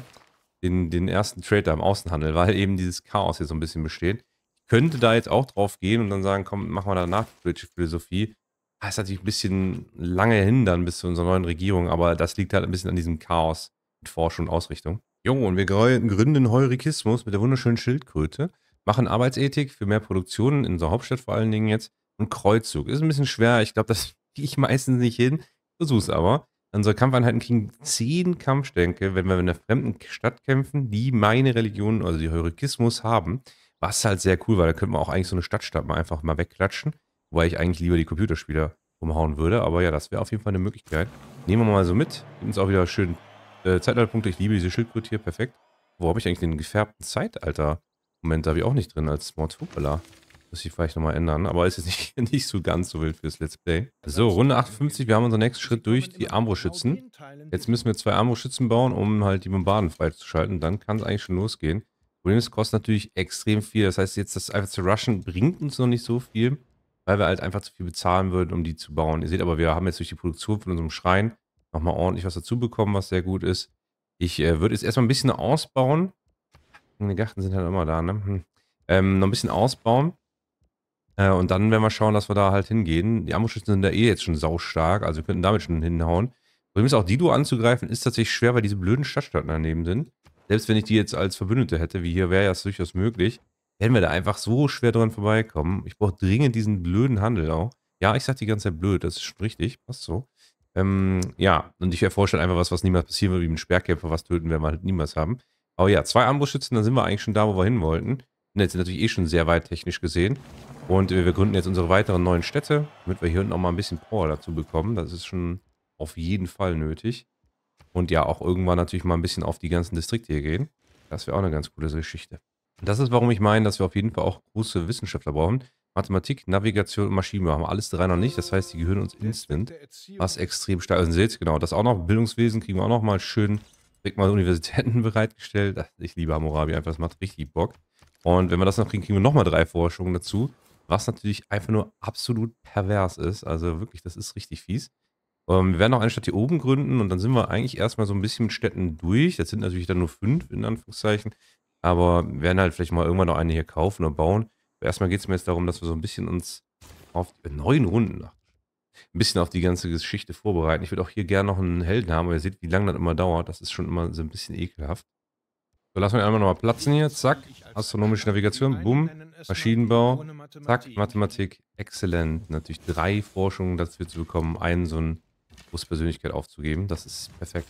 den, den ersten Trader im Außenhandel, weil eben dieses Chaos hier so ein bisschen besteht könnte da jetzt auch drauf gehen und dann sagen, komm, machen wir danach die politische Philosophie. Das ist natürlich ein bisschen lange hin dann bis zu unserer neuen Regierung, aber das liegt halt ein bisschen an diesem Chaos mit Forschung und Ausrichtung. Jo, und wir gründen Heurikismus mit der wunderschönen Schildkröte, machen Arbeitsethik für mehr Produktionen in unserer Hauptstadt vor allen Dingen jetzt und Kreuzzug. Ist ein bisschen schwer, ich glaube, das gehe ich meistens nicht hin, versuch's aber. Unsere Kampfeinheiten kriegen zehn Kampfstänke, wenn wir in einer fremden Stadt kämpfen, die meine Religion, also die Heurikismus, haben. Was halt sehr cool war, da könnte man auch eigentlich so eine Stadtstadt mal einfach mal wegklatschen. Wobei ich eigentlich lieber die Computerspieler umhauen würde. Aber ja, das wäre auf jeden Fall eine Möglichkeit. Nehmen wir mal so mit. Gibt uns auch wieder schön äh, Zeitalterpunkte. Ich liebe diese Schildkröte hier. Perfekt. Wo habe ich eigentlich den gefärbten Zeitalter? Moment, da habe ich auch nicht drin als Mod. Hoppala. Muss ich vielleicht nochmal ändern. Aber ist jetzt nicht, nicht so ganz so wild fürs Let's Play. So, Runde 58. Wir haben unseren nächsten Schritt durch. Die Armbrustschützen. Jetzt müssen wir zwei Armbrustschützen bauen, um halt die Bombarden freizuschalten. Dann kann es eigentlich schon losgehen. Problem ist, kostet natürlich extrem viel. Das heißt, jetzt das einfach zu rushen bringt uns noch nicht so viel, weil wir halt einfach zu viel bezahlen würden, um die zu bauen. Ihr seht aber, wir haben jetzt durch die Produktion von unserem Schrein nochmal ordentlich was dazu bekommen, was sehr gut ist. Ich äh, würde jetzt erstmal ein bisschen ausbauen. Die Garten sind halt immer da, ne? Hm. Ähm, noch ein bisschen ausbauen. Äh, und dann werden wir schauen, dass wir da halt hingehen. Die Ambuschützen sind da eh jetzt schon saustark, also wir könnten damit schon hinhauen. Problem ist auch, die du anzugreifen, ist tatsächlich schwer, weil diese blöden Stadtstaaten daneben sind selbst wenn ich die jetzt als Verbündete hätte, wie hier wäre ja durchaus möglich, werden wir da einfach so schwer dran vorbeikommen. Ich brauche dringend diesen blöden Handel auch. Ja, ich sag die ganze Zeit blöd, das ist schon richtig, passt so. Ähm, ja, und ich erforsche halt einfach was, was niemals passieren wird, wie ein Sperrkämpfer, was töten werden wir halt niemals haben. Aber ja, zwei Ambusschützen, dann sind wir eigentlich schon da, wo wir hin wollten. Und jetzt sind natürlich eh schon sehr weit technisch gesehen. Und äh, wir gründen jetzt unsere weiteren neuen Städte, damit wir hier unten auch mal ein bisschen Power dazu bekommen. Das ist schon auf jeden Fall nötig und ja auch irgendwann natürlich mal ein bisschen auf die ganzen Distrikte hier gehen. Das wäre auch eine ganz coole Geschichte. Das ist, warum ich meine, dass wir auf jeden Fall auch große Wissenschaftler brauchen. Mathematik, Navigation und Maschinenbau haben alles drei noch nicht. Das heißt, die gehören uns instant. Was extrem stark. Und seht, genau, das auch noch. Bildungswesen kriegen wir auch noch mal schön. Direkt mal Universitäten bereitgestellt. Ich liebe Hammurabi einfach. Das macht richtig Bock. Und wenn wir das noch kriegen, kriegen wir nochmal drei Forschungen dazu. Was natürlich einfach nur absolut pervers ist. Also wirklich, das ist richtig fies. Ähm, wir werden noch eine Stadt hier oben gründen und dann sind wir eigentlich erstmal so ein bisschen mit Städten durch. Das sind natürlich dann nur fünf, in Anführungszeichen. Aber wir werden halt vielleicht mal irgendwann noch eine hier kaufen oder bauen. Aber erstmal geht es mir jetzt darum, dass wir so ein bisschen uns auf die, äh, neun Runden ein bisschen auf die ganze Geschichte vorbereiten. Ich würde auch hier gerne noch einen Helden haben, aber ihr seht, wie lange das immer dauert. Das ist schon immer so ein bisschen ekelhaft. So, lassen wir einmal nochmal platzen hier. Zack. Astronomische Navigation. Bumm. Maschinenbau. Zack. Mathematik. Exzellent. Natürlich drei Forschungen dazu zu bekommen. Einen so ein Bus-Persönlichkeit aufzugeben. Das ist perfekt.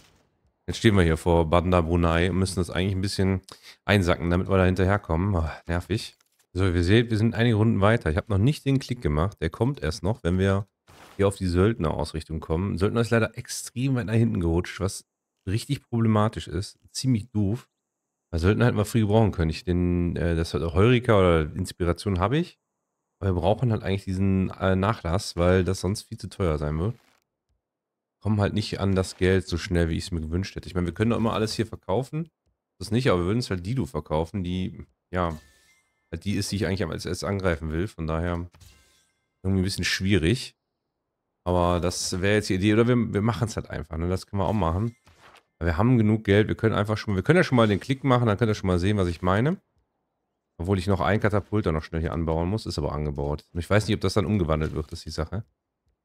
Jetzt stehen wir hier vor Banda Brunei und müssen das eigentlich ein bisschen einsacken, damit wir da hinterherkommen. Ah, nervig. So, wie ihr seht, wir sind einige Runden weiter. Ich habe noch nicht den Klick gemacht. Der kommt erst noch, wenn wir hier auf die Söldner-Ausrichtung kommen. Söldner ist leider extrem weit nach hinten gerutscht, was richtig problematisch ist. Ziemlich doof. Weil Söldner hätten wir früh gebrauchen können. Ich den, äh, das Heurika oder Inspiration habe ich. Aber wir brauchen halt eigentlich diesen äh, Nachlass, weil das sonst viel zu teuer sein wird kommen halt nicht an das Geld so schnell, wie ich es mir gewünscht hätte. Ich meine, wir können doch immer alles hier verkaufen. Das nicht, aber wir würden es halt Dido verkaufen, die, ja, halt die ist, die ich eigentlich als erstes angreifen will. Von daher irgendwie ein bisschen schwierig. Aber das wäre jetzt die Idee. Oder wir, wir machen es halt einfach. Ne? Das können wir auch machen. Wir haben genug Geld. Wir können einfach schon, wir können ja schon mal den Klick machen. Dann könnt ihr schon mal sehen, was ich meine. Obwohl ich noch einen Katapult da noch schnell hier anbauen muss. Ist aber angebaut. Und ich weiß nicht, ob das dann umgewandelt wird, ist die Sache.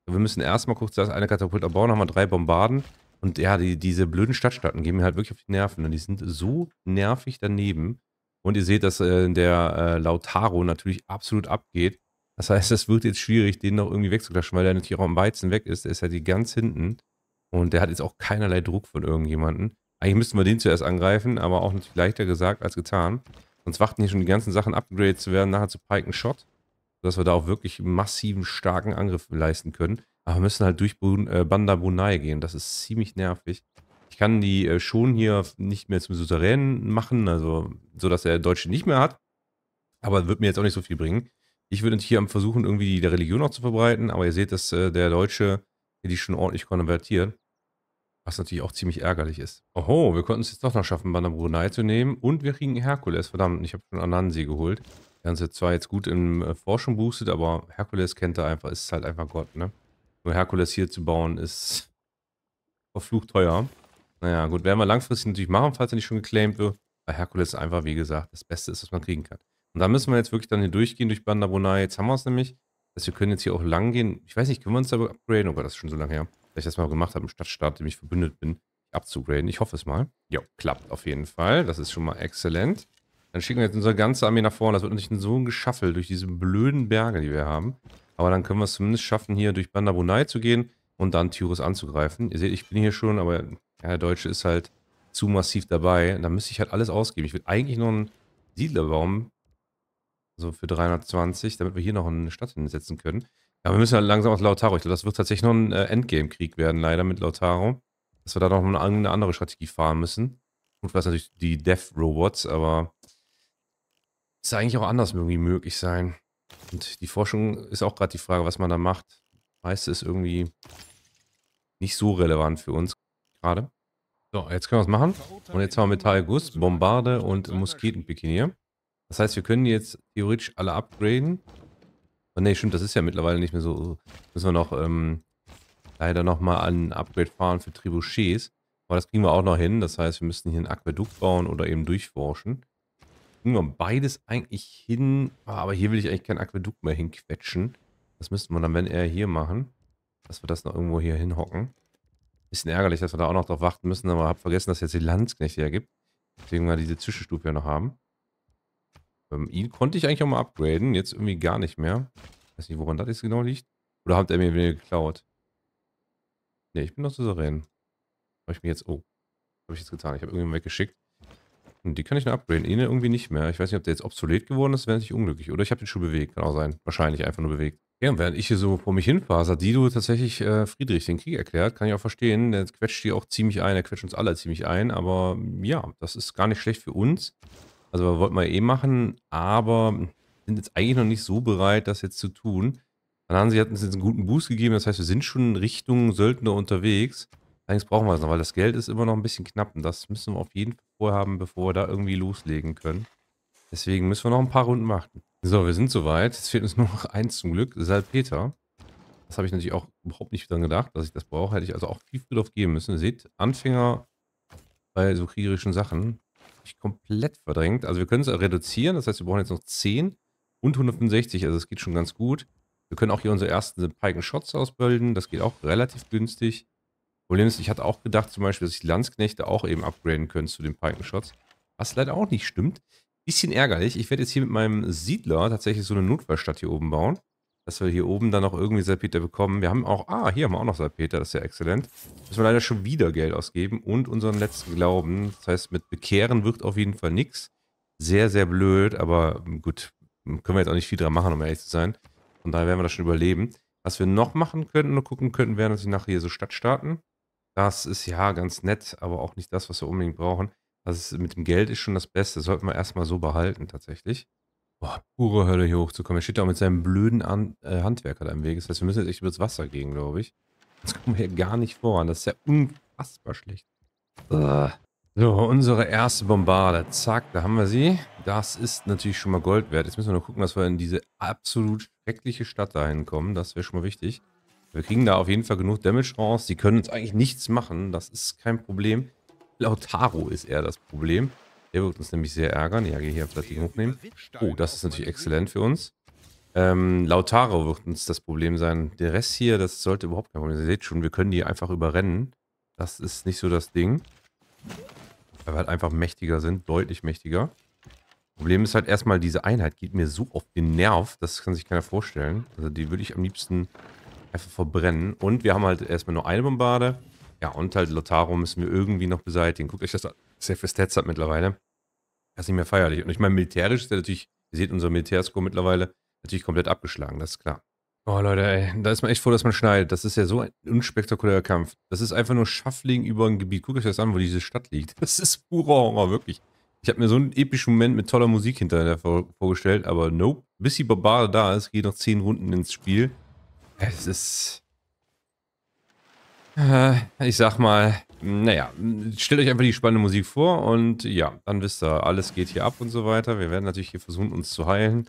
Wir müssen erstmal kurz das eine Katapult abbauen, nochmal drei Bombarden. Und ja, die, diese blöden Stadtstaaten gehen mir halt wirklich auf die Nerven. Und die sind so nervig daneben. Und ihr seht, dass äh, der äh, Lautaro natürlich absolut abgeht. Das heißt, es wird jetzt schwierig, den noch irgendwie wegzuklatschen, weil der natürlich auch am Weizen weg ist. Der ist ja halt ganz hinten. Und der hat jetzt auch keinerlei Druck von irgendjemandem. Eigentlich müssten wir den zuerst angreifen, aber auch natürlich leichter gesagt als getan. Sonst warten hier schon die ganzen Sachen, Upgrades zu werden, nachher zu Piken Shot dass wir da auch wirklich massiven, starken Angriff leisten können. Aber wir müssen halt durch Bun äh, Banda Brunei gehen. Das ist ziemlich nervig. Ich kann die äh, schon hier nicht mehr zum Souterän machen, also so dass der Deutsche nicht mehr hat. Aber wird mir jetzt auch nicht so viel bringen. Ich würde hier am versuchen, irgendwie die Religion noch zu verbreiten, aber ihr seht, dass äh, der Deutsche hier die schon ordentlich konvertiert. Was natürlich auch ziemlich ärgerlich ist. Oho, wir konnten es jetzt doch noch schaffen, Banner Brunei zu nehmen. Und wir kriegen Herkules. Verdammt, ich habe schon Anansi geholt. Der uns jetzt zwar jetzt gut in äh, Forschung boostet, aber Herkules kennt er einfach, ist halt einfach Gott, ne? Nur Herkules hier zu bauen ist verflucht teuer. Naja, gut, werden wir langfristig natürlich machen, falls er nicht schon geclaimed wird. Weil Herkules einfach, wie gesagt, das Beste ist, was man kriegen kann. Und da müssen wir jetzt wirklich dann hier durchgehen durch Bandabonai. Jetzt haben wir es nämlich. Dass wir können jetzt hier auch lang gehen. Ich weiß nicht, können wir uns da upgraden? Oh Gott, das ist schon so lange her ich das mal gemacht habe im Stadtstaat, dem ich verbündet bin, abzugraden. Ich hoffe es mal. Ja, klappt auf jeden Fall. Das ist schon mal exzellent. Dann schicken wir jetzt unsere ganze Armee nach vorne. Das wird nicht in so ein Geschaffel durch diese blöden Berge, die wir haben. Aber dann können wir es zumindest schaffen, hier durch Bandabunai zu gehen und dann Tyrus anzugreifen. Ihr seht, ich bin hier schon, aber ja, der Deutsche ist halt zu massiv dabei. Da müsste ich halt alles ausgeben. Ich will eigentlich nur einen Siedlerbaum, so für 320, damit wir hier noch eine Stadt hinsetzen können. Ja, wir müssen ja langsam auf Lautaro. Ich glaube, das wird tatsächlich noch ein äh, Endgame-Krieg werden, leider mit Lautaro. Dass wir da noch eine andere Strategie fahren müssen. Und was natürlich die Death Robots, aber ist eigentlich auch anders irgendwie möglich sein. Und die Forschung ist auch gerade die Frage, was man da macht. Meist ist irgendwie nicht so relevant für uns gerade. So, jetzt können wir es machen. Und jetzt haben wir Metallguss, Bombarde und Musketenpikinier. Das heißt, wir können jetzt theoretisch alle upgraden. Oh, ne, stimmt, das ist ja mittlerweile nicht mehr so. Müssen wir noch, ähm, leider nochmal an Upgrade fahren für Trebuchets. Aber das kriegen wir auch noch hin. Das heißt, wir müssten hier ein Aquädukt bauen oder eben durchforschen. Kriegen wir beides eigentlich hin. Ah, aber hier will ich eigentlich kein Aquädukt mehr hinquetschen. Das müssten wir dann, wenn er hier machen, dass wir das noch irgendwo hier hinhocken. Bisschen ärgerlich, dass wir da auch noch drauf warten müssen, aber ich habe vergessen, dass jetzt die Landsknechte ja gibt. Deswegen wir diese Zwischenstufe ja noch haben. Ähm, ihn konnte ich eigentlich auch mal upgraden. Jetzt irgendwie gar nicht mehr. Weiß nicht, woran das jetzt genau liegt. Oder hat er mir wieder geklaut? Ne, ich bin noch zu Seren. Habe ich mir jetzt... Oh. Habe ich jetzt getan. Ich habe irgendjemanden weggeschickt. Und die kann ich nur upgraden. Ihn irgendwie nicht mehr. Ich weiß nicht, ob der jetzt obsolet geworden ist. Wäre natürlich unglücklich. Oder ich habe den schon bewegt. Kann auch sein. Wahrscheinlich einfach nur bewegt. Ja, und während ich hier so vor mich hinfaser, die du tatsächlich äh, Friedrich den Krieg erklärt, kann ich auch verstehen. Der quetscht die auch ziemlich ein. Der quetscht uns alle ziemlich ein. Aber ja, das ist gar nicht schlecht für uns. Also wollten wir eh machen, aber sind jetzt eigentlich noch nicht so bereit, das jetzt zu tun. Dann haben sie hat uns jetzt einen guten Boost gegeben, das heißt, wir sind schon Richtung Söldner unterwegs. Allerdings brauchen wir es noch, weil das Geld ist immer noch ein bisschen knapp und das müssen wir auf jeden Fall vorhaben, bevor wir da irgendwie loslegen können. Deswegen müssen wir noch ein paar Runden machen. So, wir sind soweit. Jetzt fehlt uns nur noch eins zum Glück, Salpeter. Das habe ich natürlich auch überhaupt nicht dran gedacht, dass ich das brauche. Hätte ich also auch viel früher drauf geben müssen. Ihr seht, Anfänger bei so kriegerischen Sachen habe ich komplett verdrängt. Also wir können es reduzieren, das heißt, wir brauchen jetzt noch 10 und 165, also es geht schon ganz gut. Wir können auch hier unsere ersten Piken Shots ausbilden, das geht auch relativ günstig. Problem ist, ich hatte auch gedacht zum Beispiel, dass ich Landsknechte auch eben upgraden können zu den Piken Shots, was leider auch nicht stimmt. Bisschen ärgerlich, ich werde jetzt hier mit meinem Siedler tatsächlich so eine Notfallstadt hier oben bauen dass wir hier oben dann noch irgendwie Salpeter bekommen. Wir haben auch, ah, hier haben wir auch noch Salpeter, das ist ja exzellent. Müssen wir leider schon wieder Geld ausgeben und unseren letzten Glauben. Das heißt, mit Bekehren wird auf jeden Fall nichts. Sehr, sehr blöd, aber gut, können wir jetzt auch nicht viel dran machen, um ehrlich zu sein. Von daher werden wir das schon überleben. Was wir noch machen könnten und gucken könnten, wären wir nachher hier so Stadt starten. Das ist ja ganz nett, aber auch nicht das, was wir unbedingt brauchen. Also mit dem Geld ist schon das Beste. Das sollten wir erstmal so behalten, tatsächlich. Boah, pure Hölle hier hochzukommen. Er steht da auch mit seinem blöden An äh, Handwerker da im Weg. Das heißt, wir müssen jetzt echt übers Wasser gehen, glaube ich. Das kommen wir hier gar nicht voran. Das ist ja unfassbar schlecht. Äh. So, unsere erste Bombarde. Zack, da haben wir sie. Das ist natürlich schon mal Gold wert. Jetzt müssen wir nur gucken, dass wir in diese absolut schreckliche Stadt dahin kommen. Das wäre schon mal wichtig. Wir kriegen da auf jeden Fall genug Damage raus. Die können uns eigentlich nichts machen. Das ist kein Problem. Lautaro ist eher das Problem. Der wird uns nämlich sehr ärgern. Ja, geh hier plötzlich hochnehmen. Oh, das ist natürlich exzellent für uns. Ähm, Lautaro wird uns das Problem sein. Der Rest hier, das sollte überhaupt kein Problem sein. Ihr seht schon, wir können die einfach überrennen. Das ist nicht so das Ding. Weil wir halt einfach mächtiger sind, deutlich mächtiger. Problem ist halt erstmal, diese Einheit geht mir so auf den Nerv, das kann sich keiner vorstellen. Also die würde ich am liebsten einfach verbrennen. Und wir haben halt erstmal nur eine Bombarde. Ja, und halt Lotaro müssen wir irgendwie noch beseitigen. Guckt euch das an sehr safe Stats hat mittlerweile. Das ist nicht mehr feierlich. Und ich meine, militärisch ist er natürlich, ihr seht unser Militärscore mittlerweile natürlich komplett abgeschlagen, das ist klar. Oh Leute, ey, da ist man echt froh, dass man schneidet. Das ist ja so ein unspektakulärer Kampf. Das ist einfach nur Schaffling über ein Gebiet. Guckt euch das an, wo diese Stadt liegt. Das ist purer Horror, wirklich. Ich habe mir so einen epischen Moment mit toller Musik hinterher vorgestellt, aber nope. Bis die Barbare da ist, geht noch zehn Runden ins Spiel. Es ist... Äh, ich sag mal, naja, stellt euch einfach die spannende Musik vor und ja, dann wisst ihr, alles geht hier ab und so weiter. Wir werden natürlich hier versuchen, uns zu heilen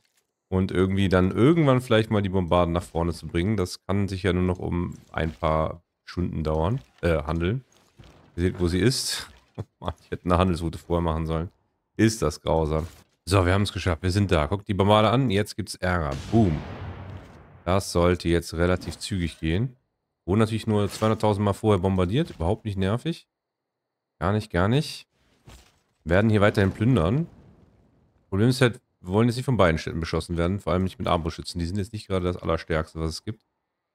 und irgendwie dann irgendwann vielleicht mal die Bombarden nach vorne zu bringen. Das kann sich ja nur noch um ein paar Stunden dauern, äh, handeln. Ihr seht, wo sie ist. ich hätte eine Handelsroute vorher machen sollen. Ist das grausam. So, wir haben es geschafft. Wir sind da. Guckt die Bombarde an. Jetzt gibt es Ärger. Boom. Das sollte jetzt relativ zügig gehen. Wurde natürlich nur 200.000 Mal vorher bombardiert. Überhaupt nicht nervig. Gar nicht, gar nicht. Werden hier weiterhin plündern. Problem ist halt, wir wollen jetzt nicht von beiden Städten beschossen werden. Vor allem nicht mit Armbrustschützen. Die sind jetzt nicht gerade das Allerstärkste, was es gibt.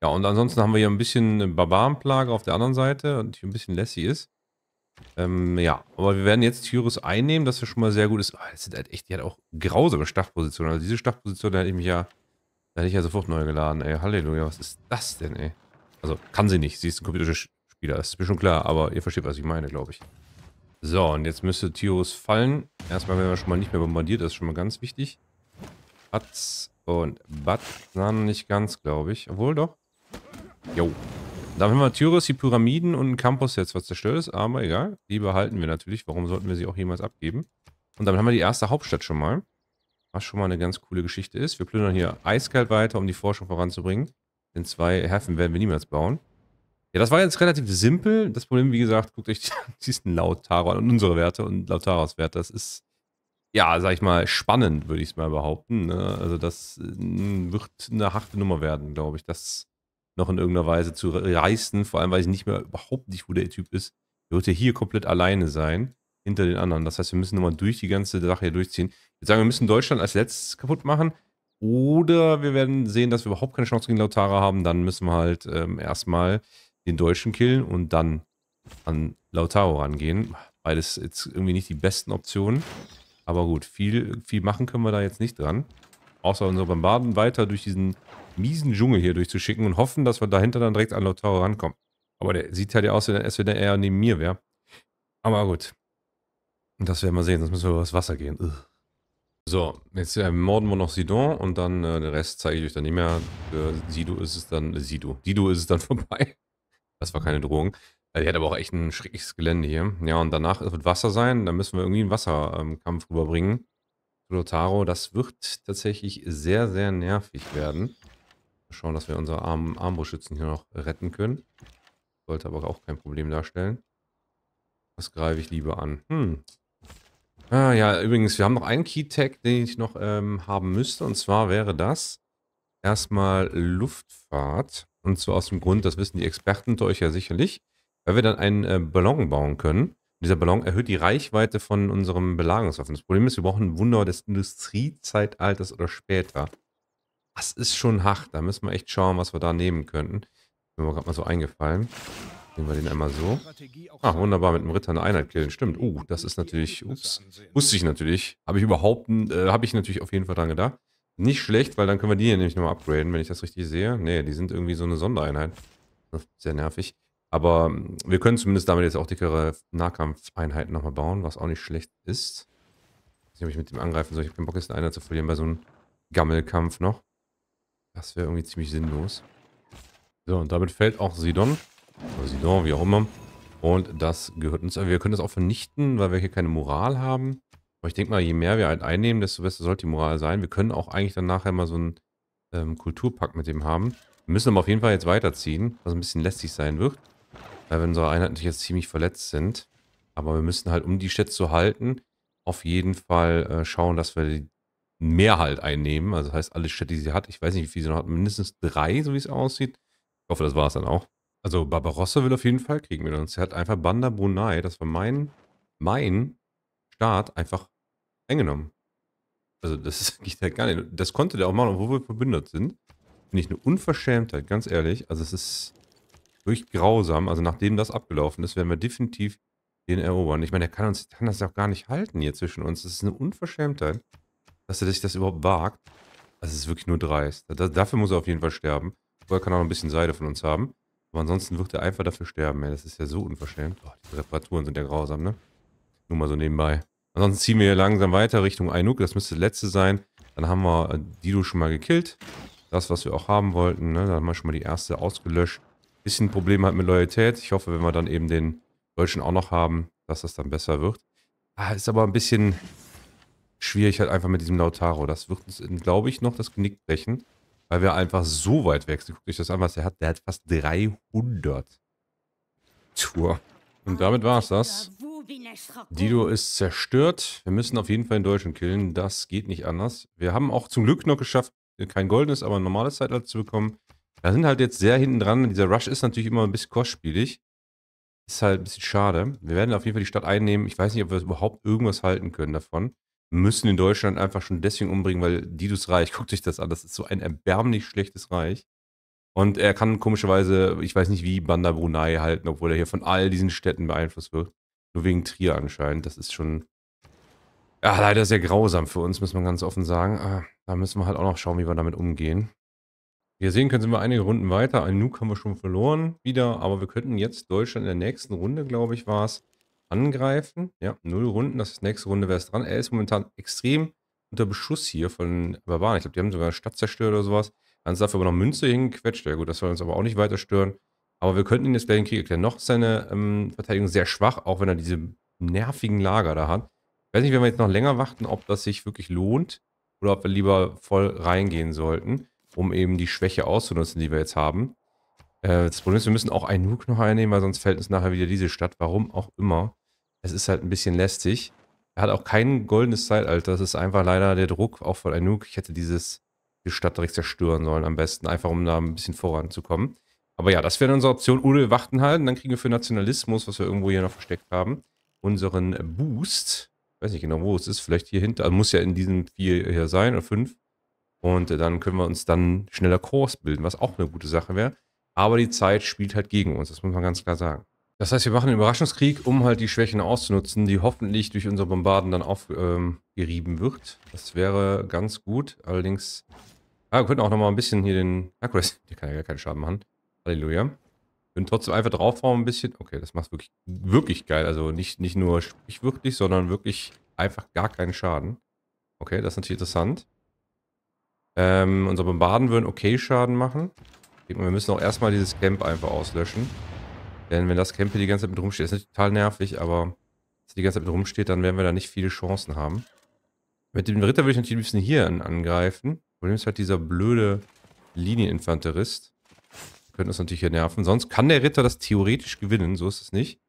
Ja, und ansonsten haben wir hier ein bisschen Barbarenplage auf der anderen Seite. Und hier ein bisschen lässig ist. Ähm, ja, aber wir werden jetzt Tyrus einnehmen, dass das schon mal sehr gut ist. Oh, das sind halt echt, die hat auch grausame Startpositionen. Also diese Startposition, da hätte ich mich ja, da hätte ich ja sofort neu geladen, ey. Halleluja, was ist das denn, ey? Also kann sie nicht. Sie ist ein Computerspieler. Das ist mir schon klar, aber ihr versteht, was ich meine, glaube ich. So, und jetzt müsste Tyros fallen. Erstmal werden wir schon mal nicht mehr bombardiert. Das ist schon mal ganz wichtig. Batz und Batz. Nein, nicht ganz, glaube ich. Obwohl, doch. Jo. Dann haben wir Tyros, die Pyramiden und ein Campus jetzt, was zerstört ist. Aber egal. Die behalten wir natürlich. Warum sollten wir sie auch jemals abgeben? Und damit haben wir die erste Hauptstadt schon mal. Was schon mal eine ganz coole Geschichte ist. Wir plündern hier eiskalt weiter, um die Forschung voranzubringen. Denn zwei Häfen werden wir niemals bauen. Ja, das war jetzt relativ simpel. Das Problem, wie gesagt, guckt euch diesen Lautaro an und unsere Werte und Lautaros Wert. Das ist, ja, sag ich mal, spannend, würde ich es mal behaupten. Ne? Also das mm, wird eine harte Nummer werden, glaube ich. Das noch in irgendeiner Weise zu reißen. Vor allem, weil ich nicht mehr überhaupt nicht, wo der Typ ist. Der wird ja hier komplett alleine sein, hinter den anderen. Das heißt, wir müssen nochmal durch die ganze Sache hier durchziehen. Ich würde sagen, wir müssen Deutschland als letztes kaputt machen. Oder wir werden sehen, dass wir überhaupt keine Chance gegen Lautara haben. Dann müssen wir halt ähm, erstmal den Deutschen killen und dann an Lautaro rangehen. Beides jetzt irgendwie nicht die besten Optionen. Aber gut, viel, viel machen können wir da jetzt nicht dran. Außer unsere Bombarden weiter durch diesen miesen Dschungel hier durchzuschicken und hoffen, dass wir dahinter dann direkt an Lautaro rankommen. Aber der sieht halt ja aus, als wenn er eher neben mir wäre. Aber gut. Das werden wir sehen, sonst müssen wir über das Wasser gehen. Ugh. So, jetzt äh, morden wir noch Sidon und dann äh, den Rest zeige ich euch dann nicht mehr. Für Sido ist es dann, äh, Sido, Dido ist es dann vorbei. Das war keine Drohung. Äh, die hat aber auch echt ein schreckliches Gelände hier. Ja, und danach wird Wasser sein. Da müssen wir irgendwie einen Wasserkampf ähm, rüberbringen. Lotaro, das wird tatsächlich sehr, sehr nervig werden. Mal schauen, dass wir unsere Arm Armbrustschützen hier noch retten können. Sollte aber auch kein Problem darstellen. Das greife ich lieber an? Hm, Ah ja, übrigens, wir haben noch einen Key-Tag, den ich noch ähm, haben müsste. Und zwar wäre das erstmal Luftfahrt. Und zwar aus dem Grund, das wissen die Experten unter euch ja sicherlich, weil wir dann einen äh, Ballon bauen können. Und dieser Ballon erhöht die Reichweite von unserem Belagerungswaffen. Das Problem ist, wir brauchen ein Wunder des Industriezeitalters oder später. Das ist schon hart. Da müssen wir echt schauen, was wir da nehmen könnten. Mir gerade mal so eingefallen. Nehmen wir den einmal so. Ah, wunderbar, mit dem Ritter eine Einheit killen. Stimmt. Uh, das ist natürlich... Ups. Ne? Wusste ich natürlich. Habe ich überhaupt... Äh, Habe ich natürlich auf jeden Fall dran gedacht. Nicht schlecht, weil dann können wir die hier nämlich nochmal upgraden, wenn ich das richtig sehe. Nee, die sind irgendwie so eine Sondereinheit. Sehr nervig. Aber ähm, wir können zumindest damit jetzt auch dickere Nahkampfeinheiten nochmal bauen, was auch nicht schlecht ist. Ich weiß nicht, ob ich mit dem angreifen soll. Ich habe keinen Bock, jetzt eine Einheit zu verlieren bei so einem Gammelkampf noch. Das wäre irgendwie ziemlich sinnlos. So, und damit fällt auch Sidon. Präsident, wie auch immer. Und das gehört uns. Wir können das auch vernichten, weil wir hier keine Moral haben. Aber ich denke mal, je mehr wir halt einnehmen, desto besser sollte die Moral sein. Wir können auch eigentlich dann nachher mal so einen ähm, Kulturpakt mit dem haben. Wir müssen aber auf jeden Fall jetzt weiterziehen, was ein bisschen lästig sein wird. Weil wir unsere Einheiten natürlich jetzt ziemlich verletzt sind. Aber wir müssen halt, um die Städte zu halten, auf jeden Fall äh, schauen, dass wir mehr halt einnehmen. Also das heißt, alle Städte, die sie hat, ich weiß nicht, wie viel sie noch hat, mindestens drei, so wie es aussieht. Ich hoffe, das war es dann auch. Also Barbarossa will auf jeden Fall kriegen wir uns. Er hat einfach Banda Brunei, das war mein, mein Staat, einfach eingenommen. Also das geht halt gar nicht. Das konnte der auch machen, obwohl wir verbündet sind. Finde ich eine Unverschämtheit, ganz ehrlich. Also es ist wirklich grausam. Also nachdem das abgelaufen ist, werden wir definitiv den erobern. Ich meine, er kann, uns, kann das ja auch gar nicht halten hier zwischen uns. Das ist eine Unverschämtheit, dass er sich das überhaupt wagt. Das ist wirklich nur dreist. dafür muss er auf jeden Fall sterben. Vorher kann er noch ein bisschen Seide von uns haben. Aber ansonsten wird er einfach dafür sterben, ey. Das ist ja so unverschämt. Oh, diese Reparaturen sind ja grausam, ne? Nur mal so nebenbei. Ansonsten ziehen wir langsam weiter Richtung Ainuk. Das müsste das letzte sein. Dann haben wir äh, Dido schon mal gekillt. Das, was wir auch haben wollten, ne? Dann haben wir schon mal die erste ausgelöscht. Bisschen Problem halt mit Loyalität. Ich hoffe, wenn wir dann eben den Deutschen auch noch haben, dass das dann besser wird. Ah, ist aber ein bisschen schwierig halt einfach mit diesem Lautaro. Das wird uns, glaube ich, noch das Genick brechen. Weil wir einfach so weit weg sind. Guckt euch das an, was er hat. Der hat fast 300. Tour. Und damit war es das. Dido ist zerstört. Wir müssen auf jeden Fall den Deutschen killen. Das geht nicht anders. Wir haben auch zum Glück noch geschafft, kein goldenes, aber ein normales Zeitalter zu bekommen. Da sind halt jetzt sehr hinten dran. Dieser Rush ist natürlich immer ein bisschen kostspielig. Ist halt ein bisschen schade. Wir werden auf jeden Fall die Stadt einnehmen. Ich weiß nicht, ob wir überhaupt irgendwas halten können davon müssen in Deutschland einfach schon deswegen umbringen, weil Didus Reich, guckt sich das an, das ist so ein erbärmlich schlechtes Reich. Und er kann komischerweise, ich weiß nicht wie, Banda Brunei halten, obwohl er hier von all diesen Städten beeinflusst wird. Nur wegen Trier anscheinend. Das ist schon, ja, leider sehr grausam für uns, muss man ganz offen sagen. Ah, da müssen wir halt auch noch schauen, wie wir damit umgehen. Wie ihr sehen könnt, sind wir einige Runden weiter. Ein Nuke haben wir schon verloren wieder, aber wir könnten jetzt Deutschland in der nächsten Runde, glaube ich, war es, angreifen. Ja, null Runden. Das ist nächste Runde, wäre es dran. Er ist momentan extrem unter Beschuss hier von Barbaren. Ich glaube, die haben sogar eine Stadt zerstört oder sowas. Dann ist dafür aber noch Münze hingequetscht. Ja gut, das soll uns aber auch nicht weiter stören. Aber wir könnten ihn jetzt gleich in den Krieg erklären. Noch seine ähm, Verteidigung sehr schwach, auch wenn er diese nervigen Lager da hat. Ich weiß nicht, wenn wir jetzt noch länger warten, ob das sich wirklich lohnt oder ob wir lieber voll reingehen sollten, um eben die Schwäche auszunutzen, die wir jetzt haben. Äh, das Problem ist, wir müssen auch einen Nook noch einnehmen, weil sonst fällt uns nachher wieder diese Stadt. Warum auch immer. Es ist halt ein bisschen lästig. Er hat auch kein goldenes Zeitalter. Das ist einfach leider der Druck, auch von Anouk. Ich hätte dieses, die Stadt direkt zerstören sollen am besten, einfach um da ein bisschen voranzukommen. Aber ja, das wäre unsere Option. Oder wir warten halten, dann kriegen wir für Nationalismus, was wir irgendwo hier noch versteckt haben, unseren Boost. Ich weiß nicht genau, wo es ist. Vielleicht hier hinter. Also muss ja in diesen vier hier sein oder fünf. Und dann können wir uns dann schneller Kurs bilden, was auch eine gute Sache wäre. Aber die Zeit spielt halt gegen uns, das muss man ganz klar sagen. Das heißt, wir machen einen Überraschungskrieg, um halt die Schwächen auszunutzen, die hoffentlich durch unser Bombarden dann aufgerieben ähm, wird. Das wäre ganz gut. Allerdings, ah, wir könnten auch nochmal ein bisschen hier den... Ah, cool, der kann ja gar keinen Schaden machen. Halleluja. Können trotzdem einfach draufhauen ein bisschen. Okay, das macht wirklich, wirklich geil. Also nicht, nicht nur sprichwörtlich, sondern wirklich einfach gar keinen Schaden. Okay, das ist natürlich interessant. Ähm, unser Bombarden würden okay Schaden machen. Und wir müssen auch erstmal dieses Camp einfach auslöschen. Denn wenn das Camp hier die ganze Zeit mit rumsteht, ist nicht total nervig, aber wenn es die ganze Zeit mit rumsteht, dann werden wir da nicht viele Chancen haben. Mit dem Ritter würde ich natürlich ein bisschen hier angreifen. Problem ist halt dieser blöde Linieninfanterist. Könnte können uns natürlich hier nerven. Sonst kann der Ritter das theoretisch gewinnen, so ist es nicht.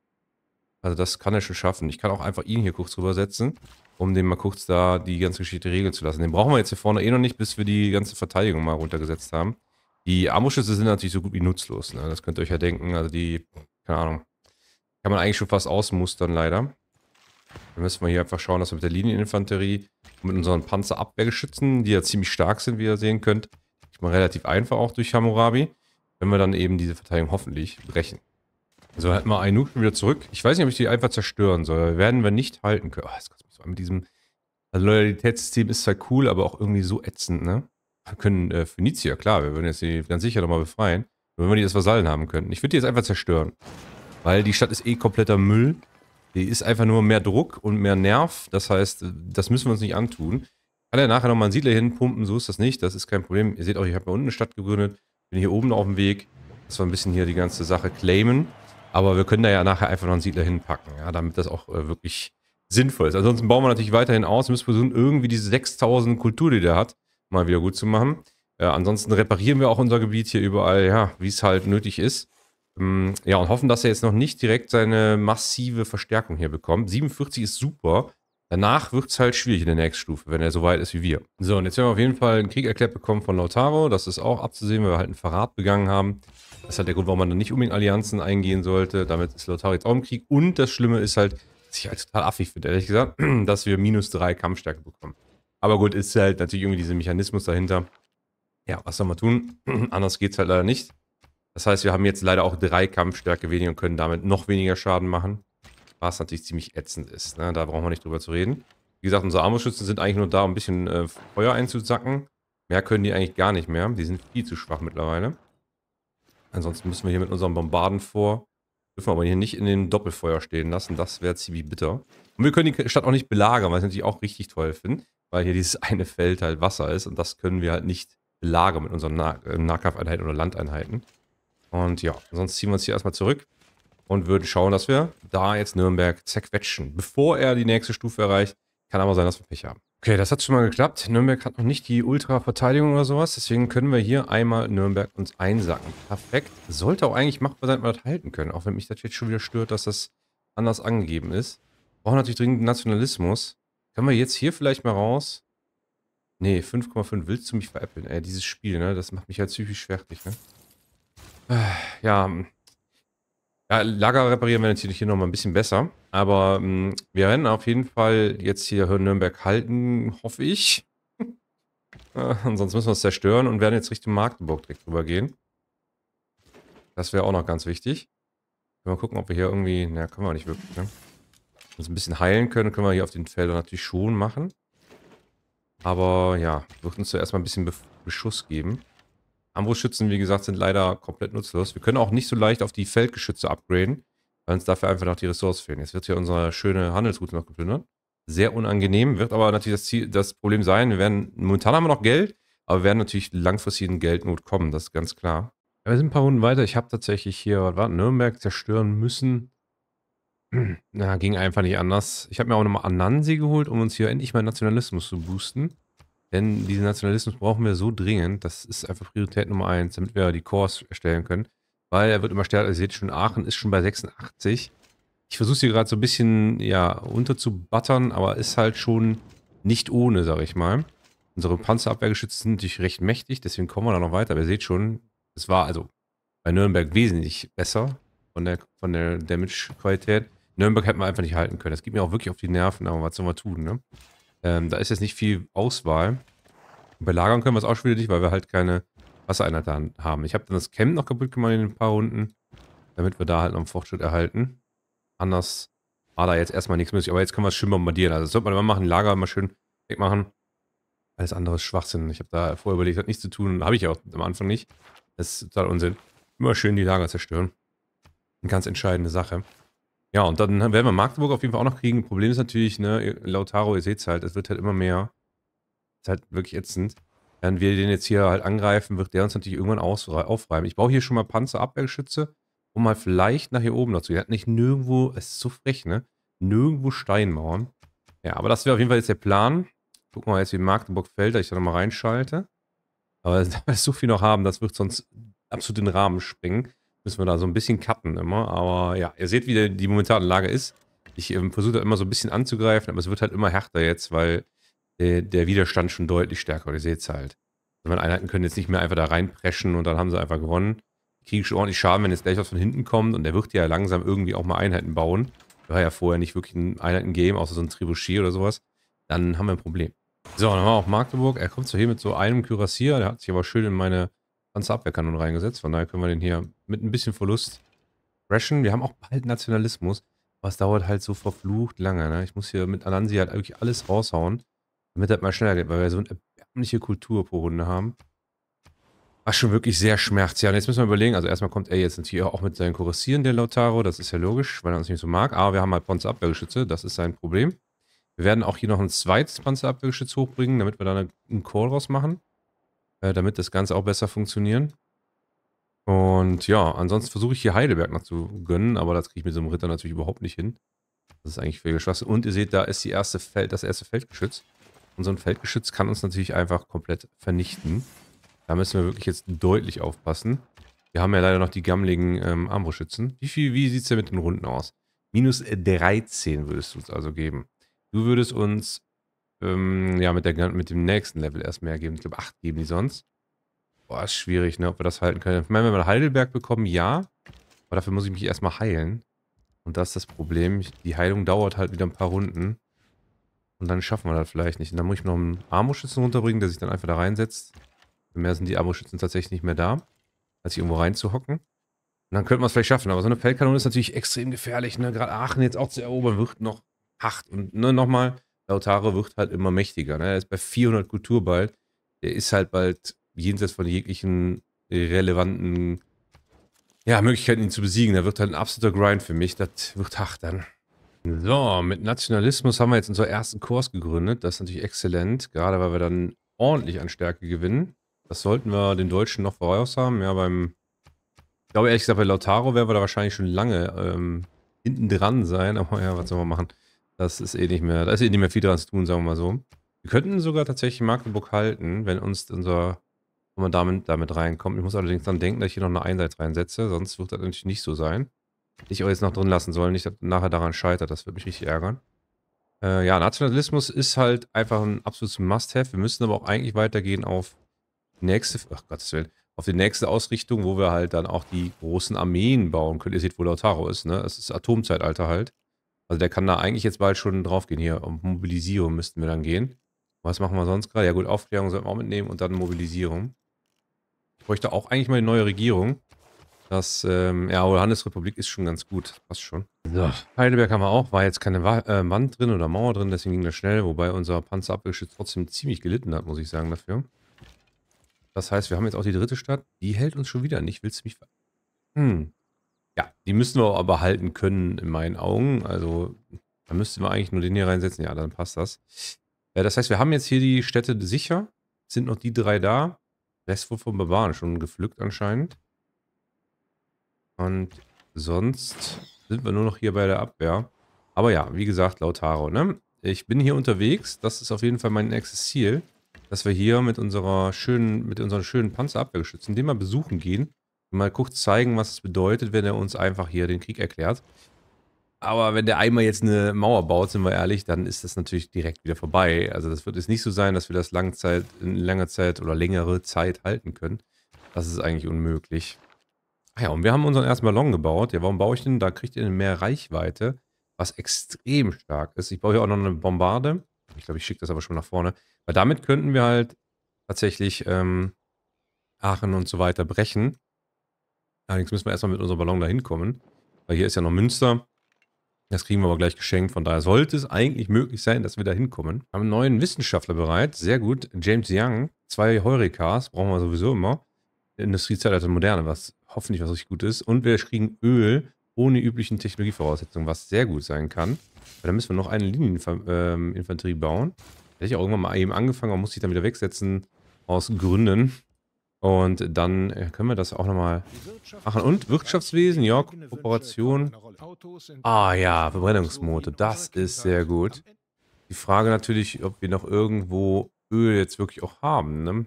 Also das kann er schon schaffen. Ich kann auch einfach ihn hier kurz rübersetzen, um den mal kurz da die ganze Geschichte regeln zu lassen. Den brauchen wir jetzt hier vorne eh noch nicht, bis wir die ganze Verteidigung mal runtergesetzt haben. Die Armbrustschütze sind natürlich so gut wie nutzlos. Ne? Das könnt ihr euch ja denken. Also die, keine Ahnung, kann man eigentlich schon fast ausmustern, leider. Dann müssen wir hier einfach schauen, dass wir mit der Linieninfanterie und mit unseren Panzerabwehrgeschützen, die ja ziemlich stark sind, wie ihr sehen könnt, ich mal relativ einfach auch durch Hammurabi, wenn wir dann eben diese Verteidigung hoffentlich brechen. So, halt mal Ainu schon wieder zurück. Ich weiß nicht, ob ich die einfach zerstören soll. Werden wir nicht halten können. Oh, das mit diesem... Loyalitätssystem ist zwar cool, aber auch irgendwie so ätzend, ne? Wir können äh, Phönizier, klar, wir würden jetzt die ganz sicher nochmal befreien. Wenn wir die als Vasallen haben könnten. Ich würde die jetzt einfach zerstören. Weil die Stadt ist eh kompletter Müll. Die ist einfach nur mehr Druck und mehr Nerv. Das heißt, das müssen wir uns nicht antun. Kann ja nachher nochmal einen Siedler hinpumpen, so ist das nicht. Das ist kein Problem. Ihr seht auch, ich habe mir unten eine Stadt gegründet. Bin hier oben auf dem Weg. Dass wir ein bisschen hier die ganze Sache claimen. Aber wir können da ja nachher einfach noch einen Siedler hinpacken. Ja, damit das auch äh, wirklich sinnvoll ist. Ansonsten bauen wir natürlich weiterhin aus. Wir müssen versuchen, irgendwie diese 6000 Kultur, die der hat, mal wieder gut zu machen. Äh, ansonsten reparieren wir auch unser Gebiet hier überall, ja, wie es halt nötig ist. Ähm, ja, und hoffen, dass er jetzt noch nicht direkt seine massive Verstärkung hier bekommt. 47 ist super. Danach wird es halt schwierig in der nächsten Stufe, wenn er so weit ist wie wir. So, und jetzt werden wir auf jeden Fall einen Krieg erklärt bekommen von Lautaro. Das ist auch abzusehen, weil wir halt einen Verrat begangen haben. Das ist halt der Grund, warum man dann nicht unbedingt Allianzen eingehen sollte. Damit ist Lautaro jetzt auch im Krieg. Und das Schlimme ist halt, dass ich halt total affig finde, ehrlich gesagt, dass wir minus drei Kampfstärke bekommen. Aber gut, ist halt natürlich irgendwie dieser Mechanismus dahinter. Ja, was soll man tun? Anders geht es halt leider nicht. Das heißt, wir haben jetzt leider auch drei Kampfstärke weniger und können damit noch weniger Schaden machen. Was natürlich ziemlich ätzend ist. Ne? Da brauchen wir nicht drüber zu reden. Wie gesagt, unsere Armutschützen sind eigentlich nur da, um ein bisschen äh, Feuer einzusacken. Mehr können die eigentlich gar nicht mehr. Die sind viel zu schwach mittlerweile. Ansonsten müssen wir hier mit unserem Bombarden vor. Dürfen wir aber hier nicht in den Doppelfeuer stehen lassen. Das wäre ziemlich bitter. Und wir können die Stadt auch nicht belagern, was ich natürlich auch richtig toll finde, weil hier dieses eine Feld halt Wasser ist und das können wir halt nicht belagern mit unseren äh, Nahkampfeinheiten oder Landeinheiten. Und ja, sonst ziehen wir uns hier erstmal zurück und würden schauen, dass wir da jetzt Nürnberg zerquetschen, bevor er die nächste Stufe erreicht. Kann aber sein, dass wir Pech haben. Okay, das hat schon mal geklappt. Nürnberg hat noch nicht die Ultra-Verteidigung oder sowas. Deswegen können wir hier einmal Nürnberg uns einsacken. Perfekt. Sollte auch eigentlich machbar sein, wenn wir das halten können. Auch wenn mich das jetzt schon wieder stört, dass das anders angegeben ist brauchen natürlich dringend Nationalismus. Können wir jetzt hier vielleicht mal raus? Nee, 5,5. Willst du mich veräppeln? Ey, dieses Spiel, ne? Das macht mich halt psychisch fertig, ne? Ah, ja. Hm. Ja, Lager reparieren wir natürlich hier nochmal ein bisschen besser. Aber mh, hm, wir werden auf jeden Fall jetzt hier Nürnberg halten, hoffe ich. äh, ansonsten müssen wir es zerstören und werden jetzt Richtung Magdeburg direkt rübergehen. Das wäre auch noch ganz wichtig. Mal gucken, ob wir hier irgendwie... Na, können wir nicht wirklich, ne? uns ein bisschen heilen können, können wir hier auf den Feldern natürlich schon machen. Aber ja, wird uns zuerst mal ein bisschen Beschuss geben. Ambusschützen, wie gesagt, sind leider komplett nutzlos. Wir können auch nicht so leicht auf die Feldgeschütze upgraden, weil uns dafür einfach noch die Ressourcen fehlen. Jetzt wird hier unsere schöne Handelsroute noch geplündert. Sehr unangenehm, wird aber natürlich das, Ziel, das Problem sein. Wir werden, momentan haben wir noch Geld, aber wir werden natürlich langfristig in Geldnot kommen, das ist ganz klar. Ja, wir sind ein paar Runden weiter. Ich habe tatsächlich hier, was war, Nürnberg zerstören müssen. Na, ging einfach nicht anders. Ich habe mir auch nochmal Anansi geholt, um uns hier endlich mal Nationalismus zu boosten. Denn diesen Nationalismus brauchen wir so dringend. Das ist einfach Priorität Nummer eins, damit wir die Cores erstellen können. Weil er wird immer stärker. Ihr seht schon, Aachen ist schon bei 86. Ich versuche hier gerade so ein bisschen, ja, unterzubattern, aber ist halt schon nicht ohne, sage ich mal. Unsere Panzerabwehrgeschütze sind natürlich recht mächtig, deswegen kommen wir da noch weiter. Aber ihr seht schon, es war also bei Nürnberg wesentlich besser von der, von der Damage-Qualität. Nürnberg hätten wir einfach nicht halten können. Das geht mir auch wirklich auf die Nerven, aber was soll man tun, ne? Ähm, da ist jetzt nicht viel Auswahl. Belagern können wir es auch schon wieder nicht, weil wir halt keine Wassereinheit haben. Ich habe dann das Camp noch kaputt gemacht in ein paar Runden, damit wir da halt noch einen Fortschritt erhalten. Anders war da jetzt erstmal nichts möglich. Aber jetzt können wir es schön bombardieren. Also das sollte man immer machen, Lager mal schön wegmachen. Alles andere ist Schwachsinn. Ich habe da vorher überlegt, hat nichts zu tun. Habe ich auch am Anfang nicht. Das ist total Unsinn. Immer schön die Lager zerstören. Eine ganz entscheidende Sache. Ja, und dann werden wir Magdeburg auf jeden Fall auch noch kriegen. Problem ist natürlich, ne, Lautaro, ihr seht es halt, es wird halt immer mehr. Ist halt wirklich ätzend. Wenn wir den jetzt hier halt angreifen, wird der uns natürlich irgendwann aufreiben. Ich brauche hier schon mal Panzerabwehrgeschütze, um mal vielleicht nach hier oben dazu. Er hat nicht nirgendwo, es ist so frech, ne? Nirgendwo Steinmauern. Ja, aber das wäre auf jeden Fall jetzt der Plan. Gucken wir mal jetzt, wie Magdeburg fällt, da ich da nochmal reinschalte. Aber da wir so viel noch haben, das wird sonst absolut den Rahmen springen. Müssen wir da so ein bisschen cutten immer. Aber ja, ihr seht, wie die momentane Lage ist. Ich ähm, versuche da immer so ein bisschen anzugreifen, aber es wird halt immer härter jetzt, weil äh, der Widerstand schon deutlich stärker. Und ihr seht es halt. Also meine Einheiten können jetzt nicht mehr einfach da reinpreschen und dann haben sie einfach gewonnen. Die kriegen schon ordentlich Schaden, wenn jetzt gleich was von hinten kommt. Und der wird ja langsam irgendwie auch mal Einheiten bauen. War ja vorher nicht wirklich ein Einheiten-Game, außer so ein Trebuchet oder sowas. Dann haben wir ein Problem. So, dann haben wir auch Magdeburg. Er kommt so hier mit so einem Kürassier. Der hat sich aber schön in meine ganze reingesetzt. Von daher können wir den hier mit ein bisschen Verlust crashen. Wir haben auch bald Nationalismus. Was dauert halt so verflucht lange. Ne? Ich muss hier mit Alansi halt wirklich alles raushauen, damit das mal schneller geht, weil wir so eine erbärmliche Kultur pro Runde haben. War schon wirklich sehr schmerzhaft. Ja, und jetzt müssen wir überlegen. Also erstmal kommt er jetzt natürlich auch mit seinen Kursieren, der Lautaro. Das ist ja logisch, weil er uns nicht so mag. Aber wir haben halt Panzerabwehrgeschütze. Das ist sein Problem. Wir werden auch hier noch ein zweites Panzerabwehrgeschütz hochbringen, damit wir da einen Call rausmachen äh, damit das Ganze auch besser funktionieren. Und ja, ansonsten versuche ich hier Heidelberg noch zu gönnen, aber das kriege ich mit so einem Ritter natürlich überhaupt nicht hin. Das ist eigentlich viel geschlossen. Und ihr seht, da ist die erste Feld, das erste Feldgeschütz. Und so ein Feldgeschütz kann uns natürlich einfach komplett vernichten. Da müssen wir wirklich jetzt deutlich aufpassen. Wir haben ja leider noch die gammeligen ähm, Armbrustschützen. Wie, wie sieht es denn mit den Runden aus? Minus 13 würdest du uns also geben. Du würdest uns ähm, ja, mit, der, mit dem nächsten Level erst mehr geben. Ich glaube, 8 geben die sonst. Boah, ist schwierig, ne, ob wir das halten können. Ich meine, wenn wir Heidelberg bekommen, ja. Aber dafür muss ich mich erstmal heilen. Und das ist das Problem. Die Heilung dauert halt wieder ein paar Runden. Und dann schaffen wir das vielleicht nicht. Und dann muss ich noch einen Armoschützen runterbringen, der sich dann einfach da reinsetzt. Für mehr sind die Armoschützen tatsächlich nicht mehr da, als sich irgendwo reinzuhocken. Und dann könnte man es vielleicht schaffen. Aber so eine Feldkanone ist natürlich extrem gefährlich. Ne? Gerade Aachen jetzt auch zu erobern, wird noch hart. Und ne, nochmal, Lautaro wird halt immer mächtiger. Ne? Er ist bei 400 Kultur bald. Der ist halt bald jenseits von jeglichen relevanten ja, Möglichkeiten, ihn zu besiegen. Da wird halt ein absoluter Grind für mich. Das wird hart dann. So, mit Nationalismus haben wir jetzt unseren ersten Kurs gegründet. Das ist natürlich exzellent, gerade weil wir dann ordentlich an Stärke gewinnen. Das sollten wir den Deutschen noch voraus haben. Ja, beim, ich glaube ehrlich gesagt, bei Lautaro werden wir da wahrscheinlich schon lange ähm, hinten dran sein. Aber ja, was soll man machen? Das ist eh nicht mehr, da ist eh nicht mehr viel dran zu tun, sagen wir mal so. Wir könnten sogar tatsächlich Magdeburg halten, wenn uns unser, wenn man damit, damit reinkommt. Ich muss allerdings dann denken, dass ich hier noch eine Einsatz reinsetze, sonst wird das natürlich nicht so sein. Hätte ich auch jetzt noch drin lassen sollen, nicht dass nachher daran scheitert, das würde mich richtig ärgern. Äh, ja, Nationalismus ist halt einfach ein absolutes Must-Have. Wir müssen aber auch eigentlich weitergehen auf nächste, ach Gottes Willen, auf die nächste Ausrichtung, wo wir halt dann auch die großen Armeen bauen können. Ihr seht, wo Lautaro ist, ne? Es ist Atomzeitalter halt. Also der kann da eigentlich jetzt bald schon draufgehen Hier, um Mobilisierung müssten wir dann gehen. Was machen wir sonst gerade? Ja gut, Aufklärung sollten wir auch mitnehmen und dann Mobilisierung. Ich bräuchte auch eigentlich mal eine neue Regierung. Das, ähm, ja, oder Handelsrepublik ist schon ganz gut. Passt schon. So. Heidelberg haben wir auch. War jetzt keine äh, Wand drin oder Mauer drin, deswegen ging das schnell. Wobei unser Panzerabwehrgeschütz trotzdem ziemlich gelitten hat, muss ich sagen, dafür. Das heißt, wir haben jetzt auch die dritte Stadt. Die hält uns schon wieder nicht. Willst du mich ver... Hm. Ja, die müssen wir aber halten können, in meinen Augen. Also, da müssten wir eigentlich nur den hier reinsetzen. Ja, dann passt das. Ja, das heißt, wir haben jetzt hier die Städte sicher. Sind noch die drei da. Rest wohl vom Barbaren schon gepflückt anscheinend. Und sonst sind wir nur noch hier bei der Abwehr. Aber ja, wie gesagt, Lautaro, ne? Ich bin hier unterwegs. Das ist auf jeden Fall mein nächstes Ziel. Dass wir hier mit unserer schönen, mit unseren schönen Panzerabwehrgeschützen den mal besuchen gehen mal kurz zeigen, was es bedeutet, wenn er uns einfach hier den Krieg erklärt. Aber wenn der einmal jetzt eine Mauer baut, sind wir ehrlich, dann ist das natürlich direkt wieder vorbei. Also das wird jetzt nicht so sein, dass wir das Langzeit, langer Zeit oder längere Zeit halten können. Das ist eigentlich unmöglich. Ach ja, und wir haben unseren ersten Ballon gebaut. Ja, warum baue ich den? Da kriegt ihr mehr Reichweite, was extrem stark ist. Ich baue hier auch noch eine Bombarde. Ich glaube, ich schicke das aber schon nach vorne. Weil damit könnten wir halt tatsächlich ähm, Aachen und so weiter brechen. Allerdings müssen wir erstmal mit unserem Ballon da hinkommen. Weil hier ist ja noch Münster. Das kriegen wir aber gleich geschenkt. Von daher sollte es eigentlich möglich sein, dass wir da hinkommen. Wir haben einen neuen Wissenschaftler bereit. Sehr gut. James Young. Zwei Heurikas. Brauchen wir sowieso immer. Industriezeitalter also Moderne, was hoffentlich was richtig gut ist. Und wir kriegen Öl ohne üblichen Technologievoraussetzungen, was sehr gut sein kann. Weil da müssen wir noch eine Linieninfanterie ähm, bauen. Hätte ich auch irgendwann mal eben angefangen, aber muss ich dann wieder wegsetzen aus Gründen. Und dann äh, können wir das auch nochmal machen. Und Wirtschaftswesen, ja, Kooperation. Ah ja, Verbrennungsmotor, das ist sehr gut. Die Frage natürlich, ob wir noch irgendwo Öl jetzt wirklich auch haben. Ne?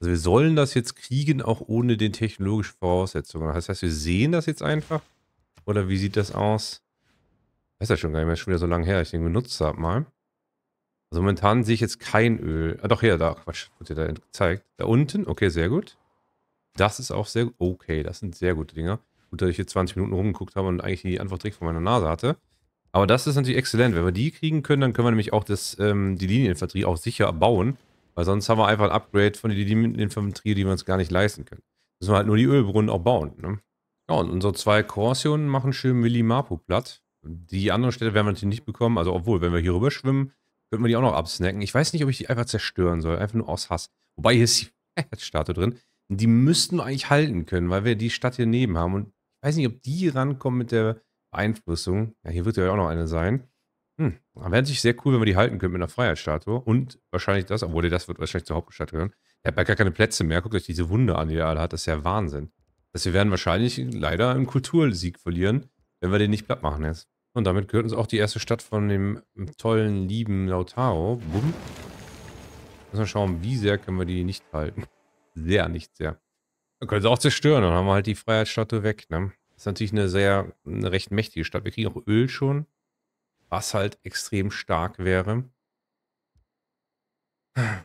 Also wir sollen das jetzt kriegen, auch ohne den technologischen Voraussetzungen. Das heißt, wir sehen das jetzt einfach. Oder wie sieht das aus? Weiß ja schon gar nicht mehr, ist schon wieder so lange her, ich den benutzt habe mal. Also momentan sehe ich jetzt kein Öl. Ah, doch, hier, da, Quatsch. Wird dir da gezeigt. Da unten, okay, sehr gut. Das ist auch sehr gut. Okay, das sind sehr gute Dinger. Gut, dass ich hier 20 Minuten rumgeguckt habe und eigentlich die Antwort direkt vor meiner Nase hatte. Aber das ist natürlich exzellent. Wenn wir die kriegen können, dann können wir nämlich auch das, ähm, die Linieninfanterie auch sicher bauen. Weil sonst haben wir einfach ein Upgrade von der Linieninfanterie, die wir uns gar nicht leisten können. Müssen wir halt nur die Ölbrunnen auch bauen. Ne? Ja, und unsere zwei Korsionen machen schön Millimapo platt. Die andere Stelle werden wir natürlich nicht bekommen. Also obwohl, wenn wir hier rüber schwimmen, Könnten wir die auch noch absnacken. Ich weiß nicht, ob ich die einfach zerstören soll. Einfach nur aus Hass. Wobei hier ist die Freiheitsstatue drin. Die müssten wir eigentlich halten können, weil wir die Stadt hier neben haben. Und ich weiß nicht, ob die rankommen mit der Beeinflussung. Ja, hier wird ja auch noch eine sein. Hm, wäre natürlich sehr cool, wenn wir die halten könnten mit einer Freiheitsstatue. Und wahrscheinlich das, obwohl das wird wahrscheinlich zur Hauptstadt gehören. Der hat ja gar keine Plätze mehr. Guckt euch diese Wunde an, die er alle hat. Das ist ja Wahnsinn. Also wir werden wahrscheinlich leider einen Kultursieg verlieren, wenn wir den nicht platt machen jetzt. Und damit gehört uns auch die erste Stadt von dem tollen, lieben Lautaro. Bumm. Müssen wir schauen, wie sehr können wir die nicht halten. Sehr, nicht sehr. Dann können sie auch zerstören, dann haben wir halt die Freiheitsstatue weg. Ne? Ist natürlich eine sehr, eine recht mächtige Stadt. Wir kriegen auch Öl schon, was halt extrem stark wäre.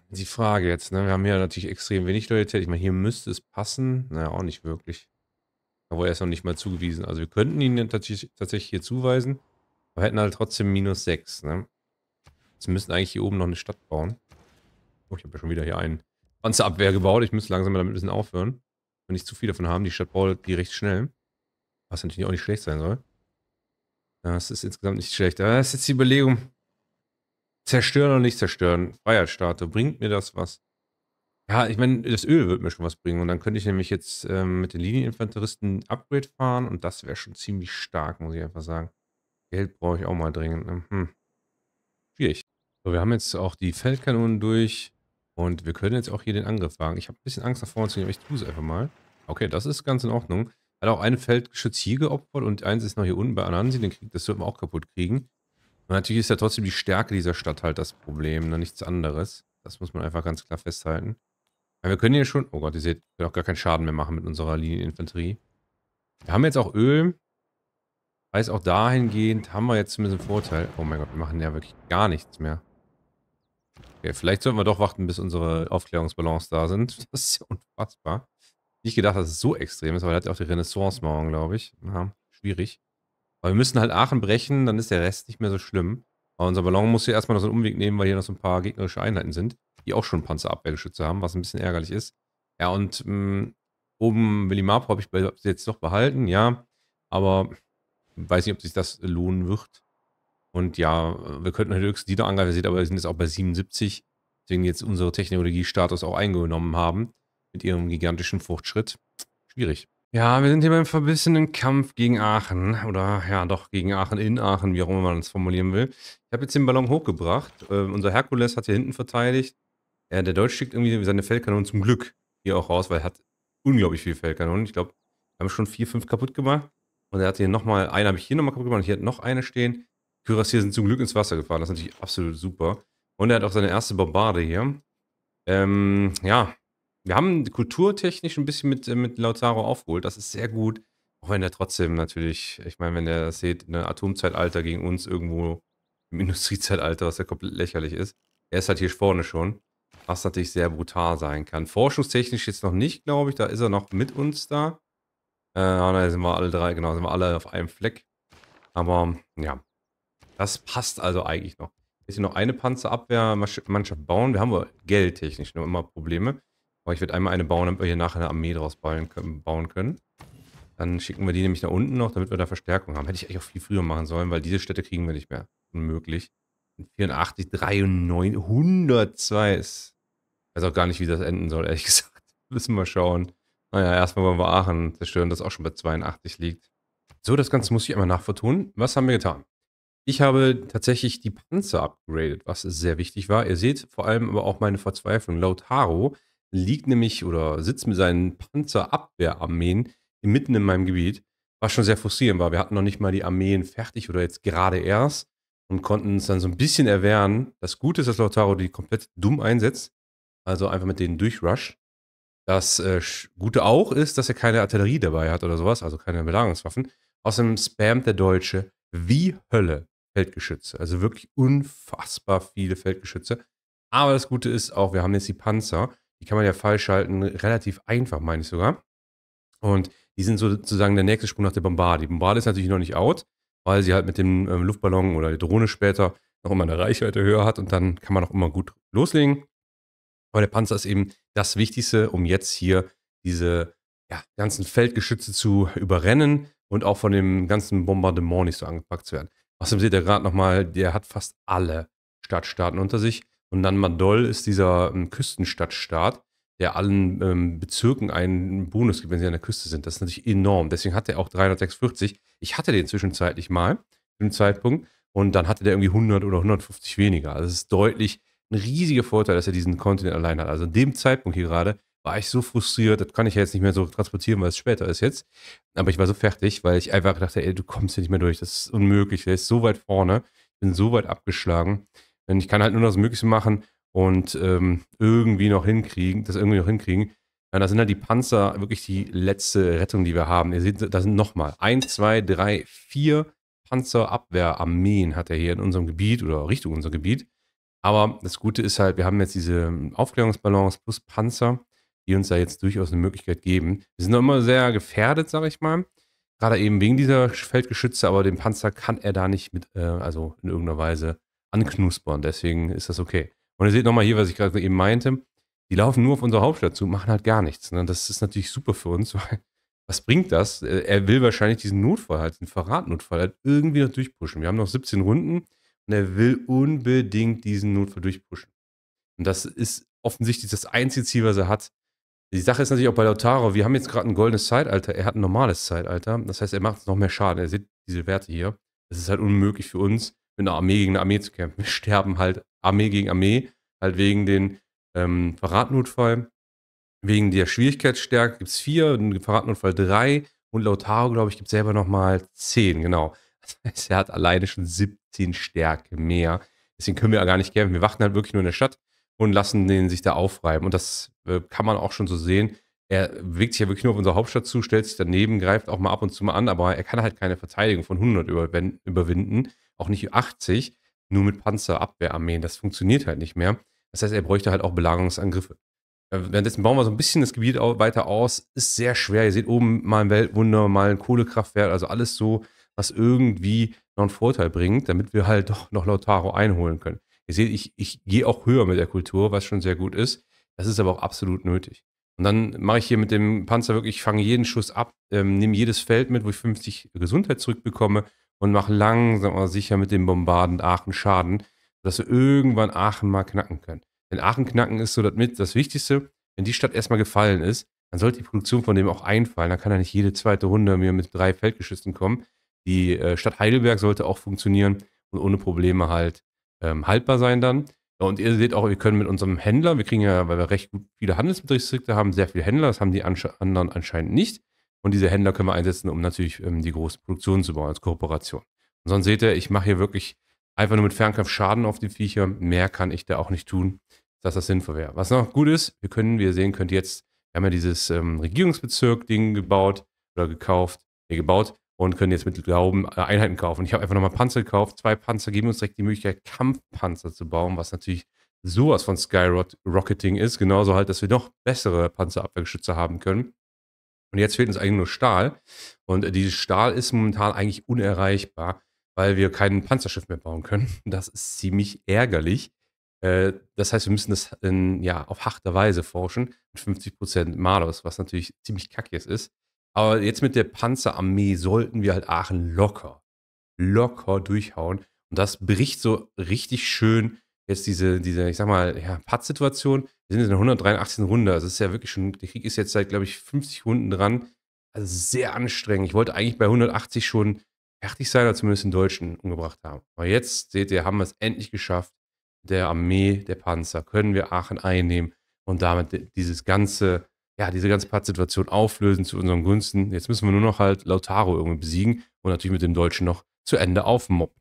Die Frage jetzt, ne? wir haben hier natürlich extrem wenig Loyalität. Ich meine, hier müsste es passen. Naja, auch nicht wirklich. Aber er ist noch nicht mal zugewiesen. Also wir könnten ihn tatsächlich, tatsächlich hier zuweisen. Wir hätten halt trotzdem minus 6. Ne? Jetzt müssen eigentlich hier oben noch eine Stadt bauen. Oh, ich habe ja schon wieder hier einen Panzerabwehr gebaut. Ich müsste langsam damit ein bisschen aufhören. Wenn ich zu viel davon haben. Die Stadt baut die recht schnell. Was natürlich auch nicht schlecht sein soll. Das ist insgesamt nicht schlecht. Aber das ist jetzt die Überlegung. Zerstören oder nicht zerstören? Freiheitsstatue. Bringt mir das was? Ja, ich meine, das Öl wird mir schon was bringen. Und dann könnte ich nämlich jetzt ähm, mit den Linieninfanteristen ein Upgrade fahren. Und das wäre schon ziemlich stark, muss ich einfach sagen. Geld brauche ich auch mal dringend. Ne? Hm. Schwierig. So, wir haben jetzt auch die Feldkanonen durch. Und wir können jetzt auch hier den Angriff wagen. Ich habe ein bisschen Angst, nach vorne zu gehen, aber ich tue es einfach mal. Okay, das ist ganz in Ordnung. Hat auch ein Feldgeschütz hier geopfert und eins ist noch hier unten bei Anansi. Den Krieg, das wird man auch kaputt kriegen. Und natürlich ist ja trotzdem die Stärke dieser Stadt halt das Problem, ne? nichts anderes. Das muss man einfach ganz klar festhalten wir können hier schon... Oh Gott, ihr seht, wir können auch gar keinen Schaden mehr machen mit unserer Linieninfanterie. Wir haben jetzt auch Öl. Weiß auch dahingehend haben wir jetzt zumindest einen Vorteil. Oh mein Gott, wir machen ja wirklich gar nichts mehr. Okay, vielleicht sollten wir doch warten, bis unsere Aufklärungsbalance da sind. Das ist ja unfassbar. Nicht gedacht, dass es so extrem ist, aber er hat ja auch die renaissance morgen, glaube ich. Ja, schwierig. Aber wir müssen halt Aachen brechen, dann ist der Rest nicht mehr so schlimm. Aber unser Ballon muss hier erstmal noch so einen Umweg nehmen, weil hier noch so ein paar gegnerische Einheiten sind die auch schon Panzerabwehrgeschütze haben, was ein bisschen ärgerlich ist. Ja, und mh, hm, oben Willi Marpo habe ich jetzt noch behalten, ja, aber weiß nicht, ob sich das lohnen wird. Und ja, wir könnten natürlich höchstens die noch angreifen, seht, aber wir sind jetzt auch bei 77, deswegen jetzt unsere Technologiestatus auch eingenommen haben mit ihrem gigantischen Fortschritt. Schwierig. Ja, wir sind hier beim verbissenen Kampf gegen Aachen. Oder ja, doch, gegen Aachen, in Aachen, wie auch immer man das formulieren will. Ich habe jetzt den Ballon hochgebracht. Äh, unser Herkules hat hier hinten verteidigt. Ja, der Deutsch schickt irgendwie seine Feldkanonen zum Glück hier auch raus, weil er hat unglaublich viele Feldkanonen. Ich glaube, wir haben schon vier, fünf kaputt gemacht. Und er hat hier nochmal, eine habe ich hier nochmal kaputt gemacht und hier hat noch eine stehen. Kürassier sind zum Glück ins Wasser gefahren. Das ist natürlich absolut super. Und er hat auch seine erste Bombarde hier. Ähm, ja, wir haben kulturtechnisch ein bisschen mit, äh, mit Lautaro aufgeholt. Das ist sehr gut. Auch wenn er trotzdem natürlich, ich meine, wenn er das sieht, ein ne, Atomzeitalter gegen uns irgendwo im Industriezeitalter, was ja komplett lächerlich ist. Er ist halt hier vorne schon. Was natürlich sehr brutal sein kann. Forschungstechnisch jetzt noch nicht, glaube ich. Da ist er noch mit uns da. Äh, da sind wir alle drei, genau, sind wir alle auf einem Fleck. Aber ja, das passt also eigentlich noch. Jetzt noch eine Panzerabwehrmannschaft bauen. Wir haben wohl geldtechnisch nur immer Probleme. Aber ich werde einmal eine bauen, damit wir hier nachher eine Armee draus bauen können. Dann schicken wir die nämlich nach unten noch, damit wir da Verstärkung haben. Hätte ich eigentlich auch viel früher machen sollen, weil diese Städte kriegen wir nicht mehr. Unmöglich. 84, 93, 102 ist. Ich weiß auch gar nicht, wie das enden soll, ehrlich gesagt. Müssen wir schauen. Naja, erstmal wollen wir Aachen zerstören, das auch schon bei 82 liegt. So, das Ganze muss ich einmal nachvertun. Was haben wir getan? Ich habe tatsächlich die Panzer upgradet, was sehr wichtig war. Ihr seht vor allem aber auch meine Verzweiflung. Laut Haro liegt nämlich oder sitzt mit seinen Panzerabwehrarmeen mitten in meinem Gebiet, was schon sehr frustrierend war. Wir hatten noch nicht mal die Armeen fertig oder jetzt gerade erst und konnten uns dann so ein bisschen erwehren. Das Gute ist, dass Lautaro die komplett dumm einsetzt, also einfach mit denen durchrush. Das äh, Gute auch ist, dass er keine Artillerie dabei hat oder sowas, also keine Belagerungswaffen. Außerdem spammt der Deutsche wie Hölle Feldgeschütze. Also wirklich unfassbar viele Feldgeschütze. Aber das Gute ist auch, wir haben jetzt die Panzer. Die kann man ja fallschalten, relativ einfach, meine ich sogar. Und die sind sozusagen der nächste Sprung nach der Bombarde. Die Bombarde ist natürlich noch nicht out weil sie halt mit dem ähm, Luftballon oder der Drohne später noch immer eine Reichweite höher hat und dann kann man auch immer gut loslegen. Aber der Panzer ist eben das Wichtigste, um jetzt hier diese ja, ganzen Feldgeschütze zu überrennen und auch von dem ganzen Bombardement nicht so angepackt zu werden. Außerdem seht ihr gerade nochmal, der hat fast alle Stadtstaaten unter sich. Und dann Madol ist dieser ähm, Küstenstadtstaat der allen ähm, Bezirken einen Bonus gibt, wenn sie an der Küste sind. Das ist natürlich enorm. Deswegen hat er auch 346. Ich hatte den zwischenzeitlich mal, zu dem Zeitpunkt. Und dann hatte der irgendwie 100 oder 150 weniger. Also es ist deutlich ein riesiger Vorteil, dass er diesen Kontinent allein hat. Also in dem Zeitpunkt hier gerade war ich so frustriert, das kann ich ja jetzt nicht mehr so transportieren, weil es später ist jetzt. Aber ich war so fertig, weil ich einfach dachte, ey, du kommst hier nicht mehr durch, das ist unmöglich, der ist so weit vorne, ich bin so weit abgeschlagen. Und ich kann halt nur das Möglichste machen und ähm, irgendwie noch hinkriegen, das irgendwie noch hinkriegen. Ja, da sind halt die Panzer wirklich die letzte Rettung, die wir haben. Ihr seht, da sind nochmal 1, 2, 3, 4 Panzerabwehrarmeen hat er hier in unserem Gebiet oder Richtung unser Gebiet. Aber das Gute ist halt, wir haben jetzt diese Aufklärungsbalance plus Panzer, die uns da jetzt durchaus eine Möglichkeit geben. Wir sind noch immer sehr gefährdet, sage ich mal. Gerade eben wegen dieser Feldgeschütze, aber den Panzer kann er da nicht mit, äh, also in irgendeiner Weise anknuspern. Deswegen ist das okay. Und ihr seht nochmal hier, was ich gerade eben meinte. Die laufen nur auf unsere Hauptstadt zu, machen halt gar nichts. Ne? Das ist natürlich super für uns, weil was bringt das? Äh, er will wahrscheinlich diesen Notfall, halt, den Verratnotfall, halt irgendwie noch durchpushen. Wir haben noch 17 Runden und er will unbedingt diesen Notfall durchpushen. Und das ist offensichtlich das einzige Ziel, was er hat. Die Sache ist natürlich auch bei Lautaro, wir haben jetzt gerade ein goldenes Zeitalter, er hat ein normales Zeitalter. Das heißt, er macht noch mehr Schaden. Er sieht diese Werte hier. Das ist halt unmöglich für uns, einer Armee gegen eine Armee zu kämpfen. Wir sterben halt Armee gegen Armee, halt wegen den ähm, Verratnotfall. Wegen der Schwierigkeitsstärke gibt es vier, Verratnotfall drei und Lautaro, glaube ich, gibt es selber nochmal zehn, genau. Das heißt, er hat alleine schon 17 Stärke mehr. Deswegen können wir ja gar nicht kämpfen. Wir warten halt wirklich nur in der Stadt und lassen den sich da aufreiben. Und das äh, kann man auch schon so sehen. Er bewegt sich ja wirklich nur auf unsere Hauptstadt zu, stellt sich daneben, greift auch mal ab und zu mal an, aber er kann halt keine Verteidigung von 100 überwinden auch nicht 80, nur mit Panzerabwehrarmeen. Das funktioniert halt nicht mehr. Das heißt, er bräuchte halt auch Belagerungsangriffe. Äh, währenddessen bauen wir so ein bisschen das Gebiet weiter aus. Ist sehr schwer. Ihr seht oben mal ein Weltwunder, mal ein Kohlekraftwerk, also alles so, was irgendwie noch einen Vorteil bringt, damit wir halt doch noch Lautaro einholen können. Ihr seht, ich, ich gehe auch höher mit der Kultur, was schon sehr gut ist. Das ist aber auch absolut nötig. Und dann mache ich hier mit dem Panzer wirklich, ich fange jeden Schuss ab, ähm, nehme jedes Feld mit, wo ich 50 Gesundheit zurückbekomme und mach langsam aber sicher mit den Bombarden Aachen Schaden, dass wir irgendwann Aachen mal knacken können. Denn Aachen knacken ist so das mit das Wichtigste. Wenn die Stadt erstmal gefallen ist, dann sollte die Produktion von dem auch einfallen. Dann kann ja nicht jede zweite Runde mir mit drei Feldgeschützen kommen. Die äh, Stadt Heidelberg sollte auch funktionieren und ohne Probleme halt ähm, haltbar sein dann. und ihr seht auch, wir können mit unserem Händler, wir kriegen ja, weil wir recht viele Handelsdistrikte haben, sehr viele Händler, das haben die anderen anscheinend nicht. Und diese Händler können wir einsetzen, um natürlich ähm, die großen Produktionen zu bauen als Kooperation. Und sonst seht ihr, ich mache hier wirklich einfach nur mit Fernkampf Schaden auf die Viecher. Mehr kann ich da auch nicht tun, dass das sinnvoll wäre. Was noch gut ist, wir können, wie ihr sehen könnt, jetzt, wir haben ja dieses ähm, Regierungsbezirk-Ding gebaut oder gekauft, äh, gebaut und können jetzt mit Glauben äh, Einheiten kaufen. Ich habe einfach nochmal Panzer gekauft. Zwei Panzer geben uns direkt die Möglichkeit, Kampfpanzer zu bauen, was natürlich sowas von Skyrocketing ist. Genauso halt, dass wir noch bessere Panzerabwehrgeschütze haben können. Und jetzt fehlt uns eigentlich nur Stahl. Und äh, dieses Stahl ist momentan eigentlich unerreichbar, weil wir kein Panzerschiff mehr bauen können. Das ist ziemlich ärgerlich. Äh, das heißt, wir müssen das in, ja, auf harte Weise forschen mit 50% Malus, was natürlich ziemlich kacke ist. Aber jetzt mit der Panzerarmee sollten wir halt Aachen locker, locker durchhauen. Und das bricht so richtig schön jetzt diese, diese ich sag mal, ja, Pattsituation wir sind in der 183. Runde. Das also, ist ja wirklich schon, der Krieg ist jetzt seit, glaube ich, 50 Runden dran. Also sehr anstrengend. Ich wollte eigentlich bei 180 schon fertig sein oder zumindest den Deutschen umgebracht haben. Aber jetzt, seht ihr, haben wir es endlich geschafft. Der Armee der Panzer können wir Aachen einnehmen und damit dieses ganze, ja, diese ganze Pattsituation auflösen zu unseren Gunsten. Jetzt müssen wir nur noch halt Lautaro irgendwie besiegen und natürlich mit dem Deutschen noch zu Ende aufmoppen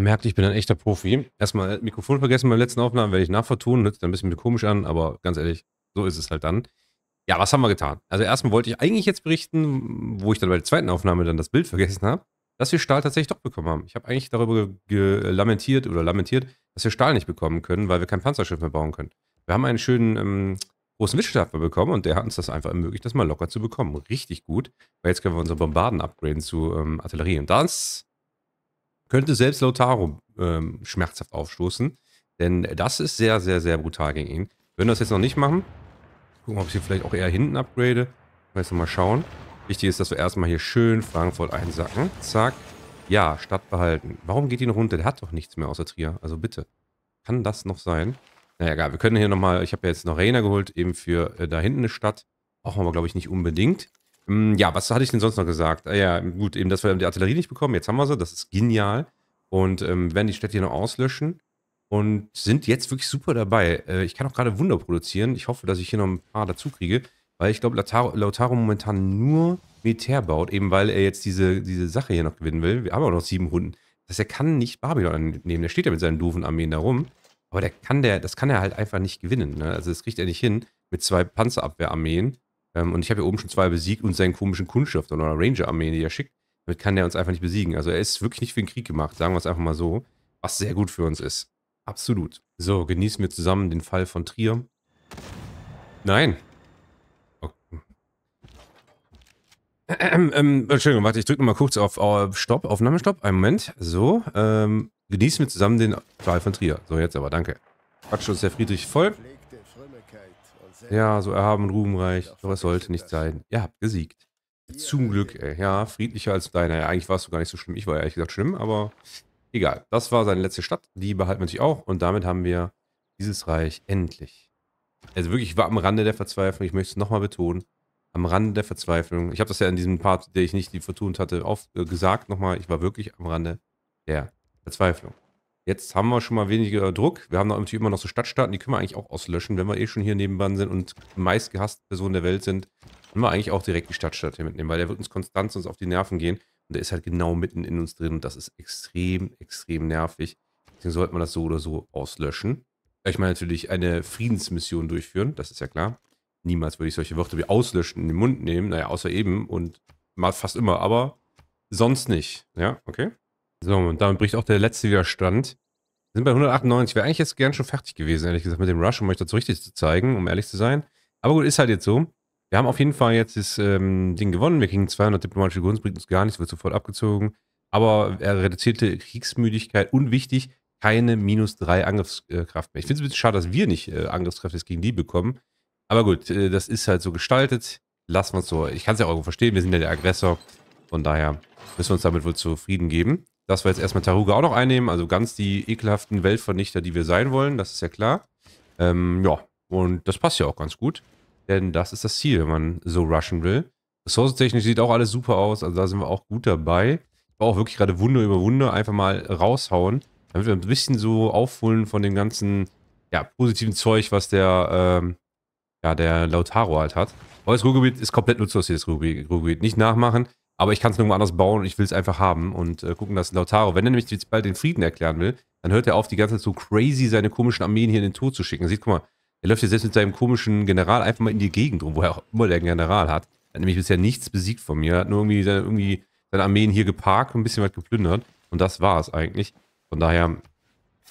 merkt, ich bin ein echter Profi. Erstmal Mikrofon vergessen beim letzten Aufnahmen, werde ich nachvertun, hört sich dann ein bisschen komisch an, aber ganz ehrlich, so ist es halt dann. Ja, was haben wir getan? Also erstmal wollte ich eigentlich jetzt berichten, wo ich dann bei der zweiten Aufnahme dann das Bild vergessen habe, dass wir Stahl tatsächlich doch bekommen haben. Ich habe eigentlich darüber lamentiert oder lamentiert, dass wir Stahl nicht bekommen können, weil wir kein Panzerschiff mehr bauen können. Wir haben einen schönen ähm, großen Wissenschaftler bekommen und der hat uns das einfach ermöglicht, das mal locker zu bekommen. Richtig gut, weil jetzt können wir unsere Bombarden upgraden zu ähm, Artillerie. Und das könnte selbst Lautaro ähm, schmerzhaft aufstoßen. Denn das ist sehr, sehr, sehr brutal gegen ihn. Würden wir das jetzt noch nicht machen, gucken wir, ob ich hier vielleicht auch eher hinten upgrade. Mal Jetzt mal schauen. Wichtig ist, dass wir erstmal hier schön Frankfurt einsacken. Zack. Ja, Stadt behalten. Warum geht die noch runter? Der hat doch nichts mehr außer Trier. Also bitte. Kann das noch sein? Naja, egal. Wir können hier nochmal... Ich habe ja jetzt noch Rainer geholt, eben für äh, da hinten eine Stadt. Brauchen wir, glaube ich, nicht unbedingt. Hm, ja, was hatte ich denn sonst noch gesagt? Ah ja, gut, eben, dass wir die Artillerie nicht bekommen. Jetzt haben wir sie, das ist genial. Und ähm, werden die Städte hier noch auslöschen und sind jetzt wirklich super dabei. Äh, ich kann auch gerade Wunder produzieren. Ich hoffe, dass ich hier noch ein paar dazu kriege, weil ich glaube, Lautaro, momentan nur Militär baut, eben weil er jetzt diese, diese Sache hier noch gewinnen will. Wir haben auch noch sieben Runden. Das heißt, er kann nicht Babylon nehmen. Der steht ja mit seinen doofen Armeen da rum. Aber der kann der, das kann er halt einfach nicht gewinnen. Ne? Also das kriegt er nicht hin mit zwei Panzerabwehrarmeen. Ähm, und ich habe ja oben schon zwei besiegt und seinen komischen Kundschaft oder Ranger-Armee, die er schickt. Damit kann der uns einfach nicht besiegen. Also er ist wirklich nicht für den Krieg gemacht, sagen wir es einfach mal so. Was sehr gut für uns ist. Absolut. So, genießen wir zusammen den Fall von Trier. Nein. Ähm, ähm, Entschuldigung, warte, ich drücke mal kurz auf uh, Stopp, Aufnahmestopp. Einen Moment. So, ähm, genießen wir zusammen den Fall von Trier. So, jetzt aber, danke. Quatsch uns der Friedrich voll. Ja, so erhaben und ruhmreich. Aber es sollte nicht sein. Ihr habt gesiegt. Zum Glück, ey. Ja, friedlicher als deiner. Ja, eigentlich warst du gar nicht so schlimm. Ich war ja ehrlich gesagt schlimm, aber egal. Das war seine letzte Stadt. Die behalten wir natürlich auch. Und damit haben wir dieses Reich endlich. Also wirklich, ich war am Rande der Verzweiflung. Ich möchte es nochmal betonen. Am Rande der Verzweiflung. Ich habe das ja in diesem Part, der ich nicht vertont hatte, aufgesagt äh, nochmal. Ich war wirklich am Rande der Verzweiflung. Jetzt haben wir schon mal weniger Druck. Wir haben natürlich immer noch so Stadtstaaten, die können wir eigentlich auch auslöschen, wenn wir eh schon hier nebenan sind und die meistgehasste Person der Welt sind. Können wir eigentlich auch direkt die Stadtstaat hier mitnehmen, weil der wird uns konstant sonst auf die Nerven gehen. Und der ist halt genau mitten in uns drin und das ist extrem, extrem nervig. Deswegen sollte man das so oder so auslöschen. Ich meine natürlich eine Friedensmission durchführen, das ist ja klar. Niemals würde ich solche Wörter wie auslöschen in den Mund nehmen, naja, außer eben und mal fast immer, aber sonst nicht. Ja, okay. So, und damit bricht auch der letzte Widerstand. Wir sind bei 198. Wäre eigentlich jetzt gern schon fertig gewesen, ehrlich gesagt, mit dem Rush, um euch das richtig zu zeigen, um ehrlich zu sein. Aber gut, ist halt jetzt so. Wir haben auf jeden Fall jetzt das ähm, Ding gewonnen. Wir kriegen 200 diplomatische Gunst, bringt uns gar nichts, wird sofort abgezogen. Aber er äh, reduzierte Kriegsmüdigkeit, unwichtig, keine minus 3 Angriffskraft mehr. Ich finde es ein bisschen schade, dass wir nicht äh, Angriffskraft jetzt gegen die bekommen. Aber gut, äh, das ist halt so gestaltet. Lassen wir es so. Ich kann es ja auch verstehen, wir sind ja der Aggressor. Von daher müssen wir uns damit wohl zufrieden geben dass wir jetzt erstmal Taruga auch noch einnehmen. Also ganz die ekelhaften Weltvernichter, die wir sein wollen, das ist ja klar. Ähm, ja, und das passt ja auch ganz gut. Denn das ist das Ziel, wenn man so rushen will. Ressourcentechnisch sieht auch alles super aus. Also da sind wir auch gut dabei. Ich war auch wirklich gerade Wunde über Wunde einfach mal raushauen. Damit wir ein bisschen so aufholen von dem ganzen ja, positiven Zeug, was der, ähm, ja, der Lautaro halt hat. Aber das Ruhrgebiet ist komplett nutzlos hier, das Ruhrgebiet. Nicht nachmachen aber ich kann es nirgendwo anders bauen und ich will es einfach haben und äh, gucken, dass Lautaro, wenn er nämlich jetzt bald den Frieden erklären will, dann hört er auf, die ganze Zeit so crazy seine komischen Armeen hier in den Tod zu schicken. Er sieht, guck mal, er läuft jetzt selbst mit seinem komischen General einfach mal in die Gegend rum, wo er auch immer der General hat. Er hat nämlich bisher nichts besiegt von mir, er hat nur irgendwie seine, irgendwie seine Armeen hier geparkt und ein bisschen was geplündert und das war es eigentlich. Von daher,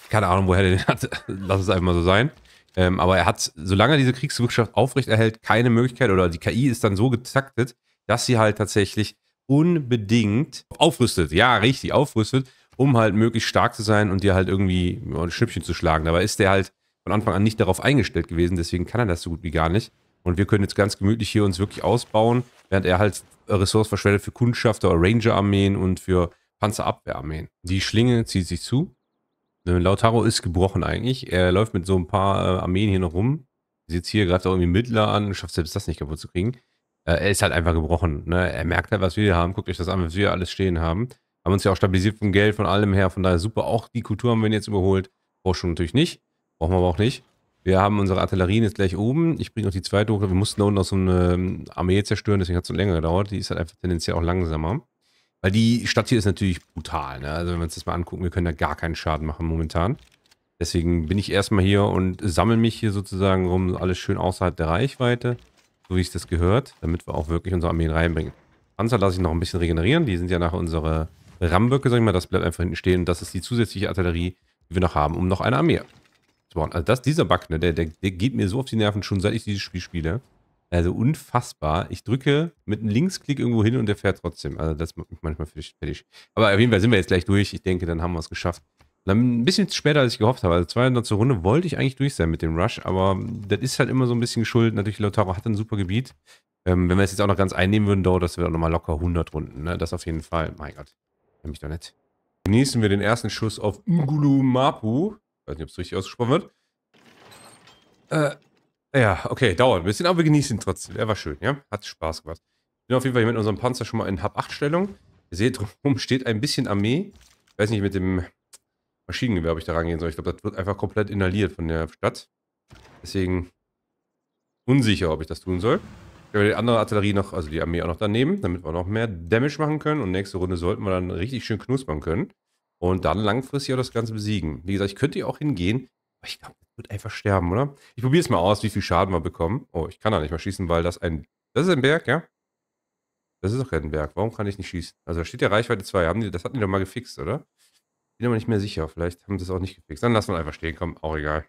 keine Ahnung, woher er den hat, lass es einfach mal so sein. Ähm, aber er hat, solange er diese Kriegswirtschaft aufrechterhält, keine Möglichkeit oder die KI ist dann so getaktet, dass sie halt tatsächlich unbedingt aufrüstet. Ja, richtig, aufrüstet, um halt möglichst stark zu sein und dir halt irgendwie ein Schnippchen zu schlagen. Dabei ist der halt von Anfang an nicht darauf eingestellt gewesen, deswegen kann er das so gut wie gar nicht. Und wir können jetzt ganz gemütlich hier uns wirklich ausbauen, während er halt Ressourcen verschwendet für Kundschafter oder Ranger-Armeen und für Panzerabwehrarmeen. Die Schlinge zieht sich zu. Lautaro ist gebrochen eigentlich. Er läuft mit so ein paar äh, Armeen hier noch rum. Sieht hier gerade irgendwie Mittler an und schafft selbst das nicht kaputt zu kriegen. Äh, er ist halt einfach gebrochen. Ne? Er merkt halt, was wir hier haben. Guckt euch das an, was wir hier alles stehen haben. Haben uns ja auch stabilisiert vom Geld, von allem her. Von daher super. Auch die Kultur haben wir jetzt überholt. Forschung natürlich nicht. Brauchen wir aber auch nicht. Wir haben unsere Artillerien jetzt gleich oben. Ich bringe noch die zweite hoch. Wir mussten da unten noch so eine ähm, Armee zerstören, deswegen hat es so länger gedauert. Die ist halt einfach tendenziell auch langsamer. Weil die Stadt hier ist natürlich brutal. Ne? Also wenn wir uns das mal angucken, wir können da gar keinen Schaden machen momentan. Deswegen bin ich erstmal hier und sammle mich hier sozusagen rum, alles schön außerhalb der Reichweite so wie es das gehört, damit wir auch wirklich unsere Armeen reinbringen. Panzer lasse ich noch ein bisschen regenerieren. Die sind ja nachher unsere Rammböcke, sag ich mal. Das bleibt einfach hinten stehen. Und das ist die zusätzliche Artillerie, die wir noch haben, um noch eine Armee zu bauen. Also das, dieser Bug, ne, der, der, der geht mir so auf die Nerven, schon seit ich dieses Spiel spiele. Also unfassbar. Ich drücke mit einem Linksklick irgendwo hin und der fährt trotzdem. Also das macht mich manchmal fertig. Aber auf jeden Fall sind wir jetzt gleich durch. Ich denke, dann haben wir es geschafft. Dann ein bisschen später, als ich gehofft habe. Also 200 Runde wollte ich eigentlich durch sein mit dem Rush, aber das ist halt immer so ein bisschen geschuldet. Natürlich, Lautaro hat ein super Gebiet. Ähm, wenn wir es jetzt auch noch ganz einnehmen würden, dauert das wieder nochmal locker 100 Runden. Ne? Das auf jeden Fall. Mein Gott, nehme ich doch nicht. Genießen wir den ersten Schuss auf Ngulu Mapu. Ich weiß nicht, ob es richtig ausgesprochen wird. Äh, ja, okay, dauert ein bisschen, aber wir genießen ihn trotzdem. Er war schön, ja? Hat Spaß gemacht. Bin auf jeden Fall hier mit unserem Panzer schon mal in Hab-8-Stellung. Ihr seht, drumherum steht ein bisschen Armee. Ich weiß nicht, mit dem Maschinengewehr, ob ich da rangehen soll. Ich glaube, das wird einfach komplett inhaliert von der Stadt. Deswegen unsicher, ob ich das tun soll. Ich werde die andere Artillerie noch, also die Armee auch noch daneben, damit wir noch mehr Damage machen können. Und nächste Runde sollten wir dann richtig schön knuspern können. Und dann langfristig auch das Ganze besiegen. Wie gesagt, ich könnte hier auch hingehen, aber ich glaube, das wird einfach sterben, oder? Ich probiere es mal aus, wie viel Schaden wir bekommen. Oh, ich kann da nicht mal schießen, weil das ein... Das ist ein Berg, ja? Das ist doch kein Berg. Warum kann ich nicht schießen? Also da steht ja Reichweite 2. das hatten die doch mal gefixt, oder? Bin aber nicht mehr sicher. Vielleicht haben sie es auch nicht gefixt. Dann lassen wir einfach stehen. Komm, auch egal.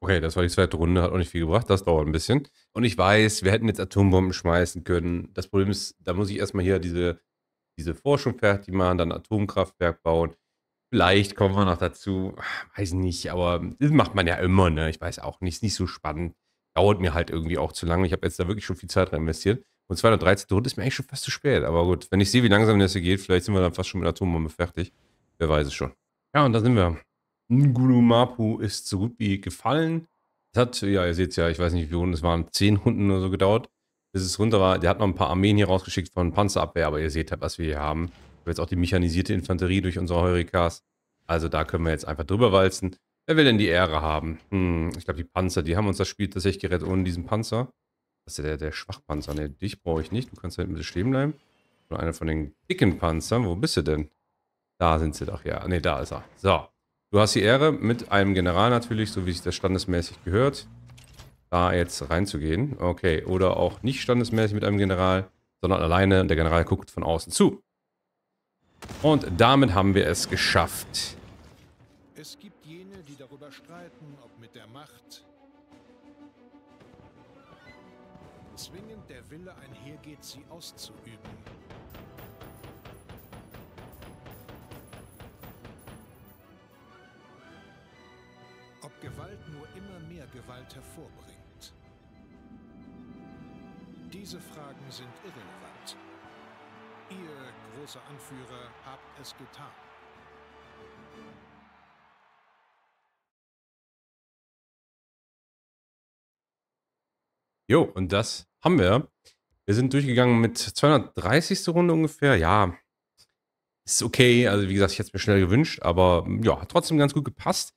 Okay, das war die zweite Runde. Hat auch nicht viel gebracht. Das dauert ein bisschen. Und ich weiß, wir hätten jetzt Atombomben schmeißen können. Das Problem ist, da muss ich erstmal hier diese, diese Forschung fertig machen, dann Atomkraftwerk bauen. Vielleicht kommen wir noch dazu. Weiß nicht, aber das macht man ja immer, ne? Ich weiß auch nicht. Ist nicht so spannend. Dauert mir halt irgendwie auch zu lange. Ich habe jetzt da wirklich schon viel Zeit rein investiert. Und 213 Runde ist mir eigentlich schon fast zu spät. Aber gut, wenn ich sehe, wie langsam das hier geht, vielleicht sind wir dann fast schon mit der Atombombe fertig. Wer weiß es schon. Ja, und da sind wir. Ngulu Mapu ist so gut wie gefallen. Es hat, ja, ihr seht es ja, ich weiß nicht, wie es waren zehn Hunden oder so gedauert, bis es runter war. Der hat noch ein paar Armeen hier rausgeschickt von Panzerabwehr, aber ihr seht halt, was wir hier haben. Wir jetzt auch die mechanisierte Infanterie durch unsere Heurikas. Also da können wir jetzt einfach drüber walzen. Wer will denn die Ehre haben? Hm, ich glaube, die Panzer, die haben uns das Spiel tatsächlich gerettet ohne diesen Panzer. Das ist ja der, der Schwachpanzer. Ne, dich brauche ich nicht. Du kannst halt ein bisschen stehen bleiben. Oder einer von den dicken Panzern. Wo bist du denn? Da sind sie doch, ja. Ne, da ist er. So. Du hast die Ehre, mit einem General natürlich, so wie sich das standesmäßig gehört, da jetzt reinzugehen. Okay, oder auch nicht standesmäßig mit einem General, sondern alleine und der General guckt von außen zu. Und damit haben wir es geschafft. Es gibt jene, die darüber streiten, ob mit der Macht zwingend der Wille einhergeht, sie auszuüben. Gewalt hervorbringt? Diese Fragen sind irrelevant. Ihr großer Anführer habt es getan. Jo, und das haben wir. Wir sind durchgegangen mit 230. Runde ungefähr. Ja, ist okay. Also wie gesagt, ich hätte es mir schnell gewünscht, aber ja, hat trotzdem ganz gut gepasst.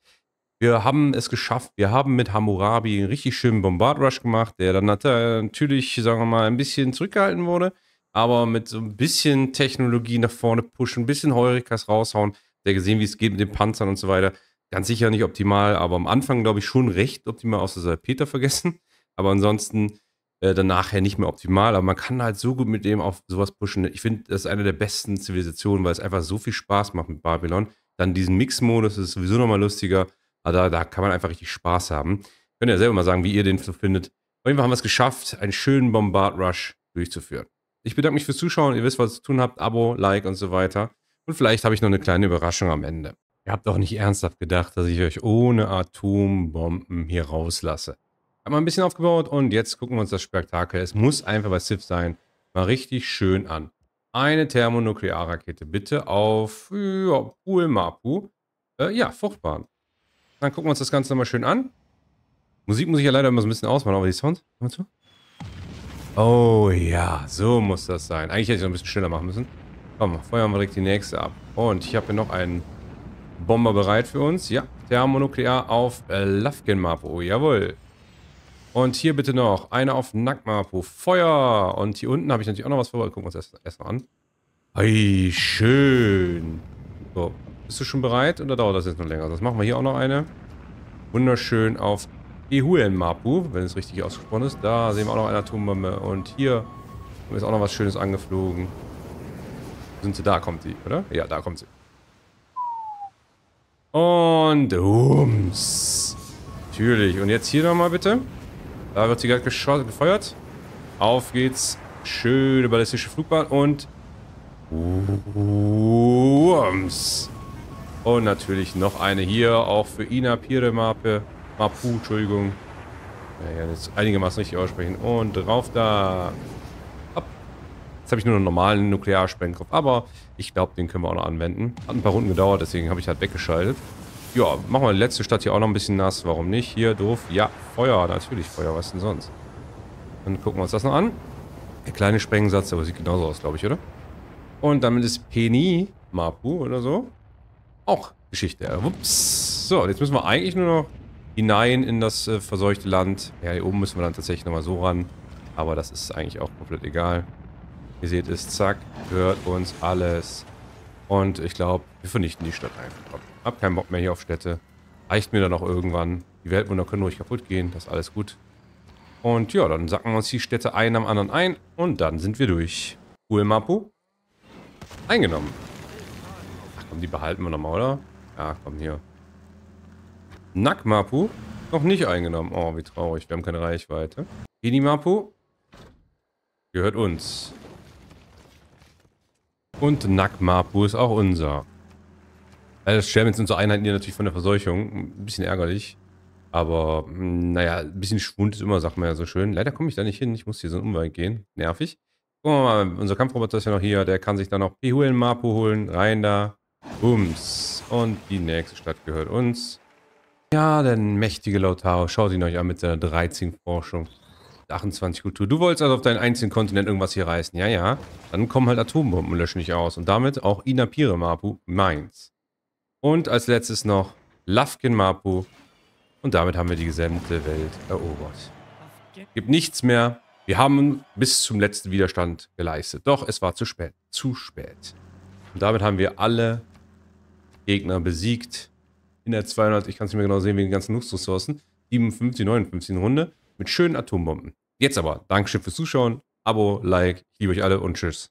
Wir haben es geschafft. Wir haben mit Hammurabi einen richtig schönen Bombardrush gemacht, der dann äh, natürlich, sagen wir mal, ein bisschen zurückgehalten wurde. Aber mit so ein bisschen Technologie nach vorne pushen, ein bisschen Heurikas raushauen. Der gesehen, wie es geht mit den Panzern und so weiter. Ganz sicher nicht optimal, aber am Anfang, glaube ich, schon recht optimal, außer Salpeter vergessen. Aber ansonsten äh, dann nachher nicht mehr optimal. Aber man kann halt so gut mit dem auf sowas pushen. Ich finde, das ist eine der besten Zivilisationen, weil es einfach so viel Spaß macht mit Babylon. Dann diesen Mix-Modus ist sowieso nochmal lustiger. Also da, da kann man einfach richtig Spaß haben. Könnt ihr ja selber mal sagen, wie ihr den so findet. Auf jeden Fall haben wir es geschafft, einen schönen Bombard-Rush durchzuführen. Ich bedanke mich fürs Zuschauen. Ihr wisst, was ihr zu tun habt. Abo, Like und so weiter. Und vielleicht habe ich noch eine kleine Überraschung am Ende. Ihr habt doch nicht ernsthaft gedacht, dass ich euch ohne Atombomben hier rauslasse. Haben wir ein bisschen aufgebaut und jetzt gucken wir uns das Spektakel. Es muss einfach bei Sif sein. Mal richtig schön an. Eine Thermonuklearrakete bitte auf ja, Äh, ja, Fruchtbahn. Dann gucken wir uns das Ganze nochmal schön an. Musik muss ich ja leider immer so ein bisschen ausmachen, aber die Sounds. mal zu. Oh ja, so muss das sein. Eigentlich hätte ich noch ein bisschen schneller machen müssen. Komm, feuern wir direkt die nächste ab. Und ich habe hier noch einen Bomber bereit für uns. Ja, Thermonuklear auf äh, Mapo. Jawohl. Und hier bitte noch eine auf Nack Mapo. Feuer. Und hier unten habe ich natürlich auch noch was vorbereitet. Gucken wir uns das erst an. Ei, schön. So, bist du schon bereit oder dauert das jetzt noch länger? Also, das machen wir hier auch noch eine. Wunderschön auf Ehuelmapu, wenn es richtig ausgesprochen ist. Da sehen wir auch noch eine Atombombe. Und hier ist auch noch was Schönes angeflogen. Sind sie da? Kommt sie, oder? Ja, da kommt sie. Und ums. Natürlich. Und jetzt hier nochmal bitte. Da wird sie gerade gefeuert. Auf geht's. Schöne ballistische Flugbahn und... Wumms. Und natürlich noch eine hier, auch für Ina Pire Mapu, Entschuldigung. Ja, ja, jetzt einigermaßen richtig aussprechen. Und drauf da. Ab. Jetzt habe ich nur einen normalen Nuklearsprengkopf, aber ich glaube, den können wir auch noch anwenden. Hat ein paar Runden gedauert, deswegen habe ich halt weggeschaltet. Ja, machen wir die letzte Stadt hier auch noch ein bisschen nass. Warum nicht? Hier, doof. Ja, Feuer. Natürlich Feuer. Was denn sonst? Dann gucken wir uns das noch an. Der kleine Sprengsatz, aber sieht genauso aus, glaube ich, oder? Und damit ist Peni Mapu oder so. Auch Geschichte. Ups. So, jetzt müssen wir eigentlich nur noch hinein in das äh, verseuchte Land. Ja, hier oben müssen wir dann tatsächlich nochmal so ran. Aber das ist eigentlich auch komplett egal. Ihr seht es, zack, hört uns alles. Und ich glaube, wir vernichten die Stadt einfach. Ich Hab keinen Bock mehr hier auf Städte. Reicht mir dann auch irgendwann. Die Weltwunder können ruhig kaputt gehen, das ist alles gut. Und ja, dann sacken wir uns die Städte ein am anderen ein und dann sind wir durch. Cool, Mapu. Eingenommen. Komm, die behalten wir nochmal, oder? Ja, komm hier. Nackmapu. Noch nicht eingenommen. Oh, wie traurig. Wir haben keine Reichweite. Inimapu. Gehört uns. Und Nackmapu ist auch unser. Also das sterben jetzt unsere Einheiten hier natürlich von der Verseuchung. Ein bisschen ärgerlich. Aber, hm, naja, ein bisschen Schwund ist immer, sagt man ja so schön. Leider komme ich da nicht hin. Ich muss hier so einen Umweg gehen. Nervig. Gucken wir mal, unser Kampfroboter ist ja noch hier. Der kann sich dann noch Pihulen Mapu holen. Rein da. Bums. Und die nächste Stadt gehört uns. Ja, der mächtige Lautaro. Schaut ihn euch an mit seiner 13 Forschung. 28 Kultur. Du wolltest also auf deinen einzigen Kontinent irgendwas hier reißen. Ja, ja. Dann kommen halt Atombomben und löschen dich aus. Und damit auch Inapire Mapu, meins. Und als letztes noch Lafkin Mapu. Und damit haben wir die gesamte Welt erobert. Gibt nichts mehr. Wir haben bis zum letzten Widerstand geleistet. Doch es war zu spät. Zu spät. Und damit haben wir alle Gegner besiegt. In der 200, ich kann es nicht mehr genau sehen, wegen den ganzen Luxressourcen. 57, 59 Runde mit schönen Atombomben. Jetzt aber, Dankeschön fürs Zuschauen. Abo, Like, ich liebe euch alle und tschüss.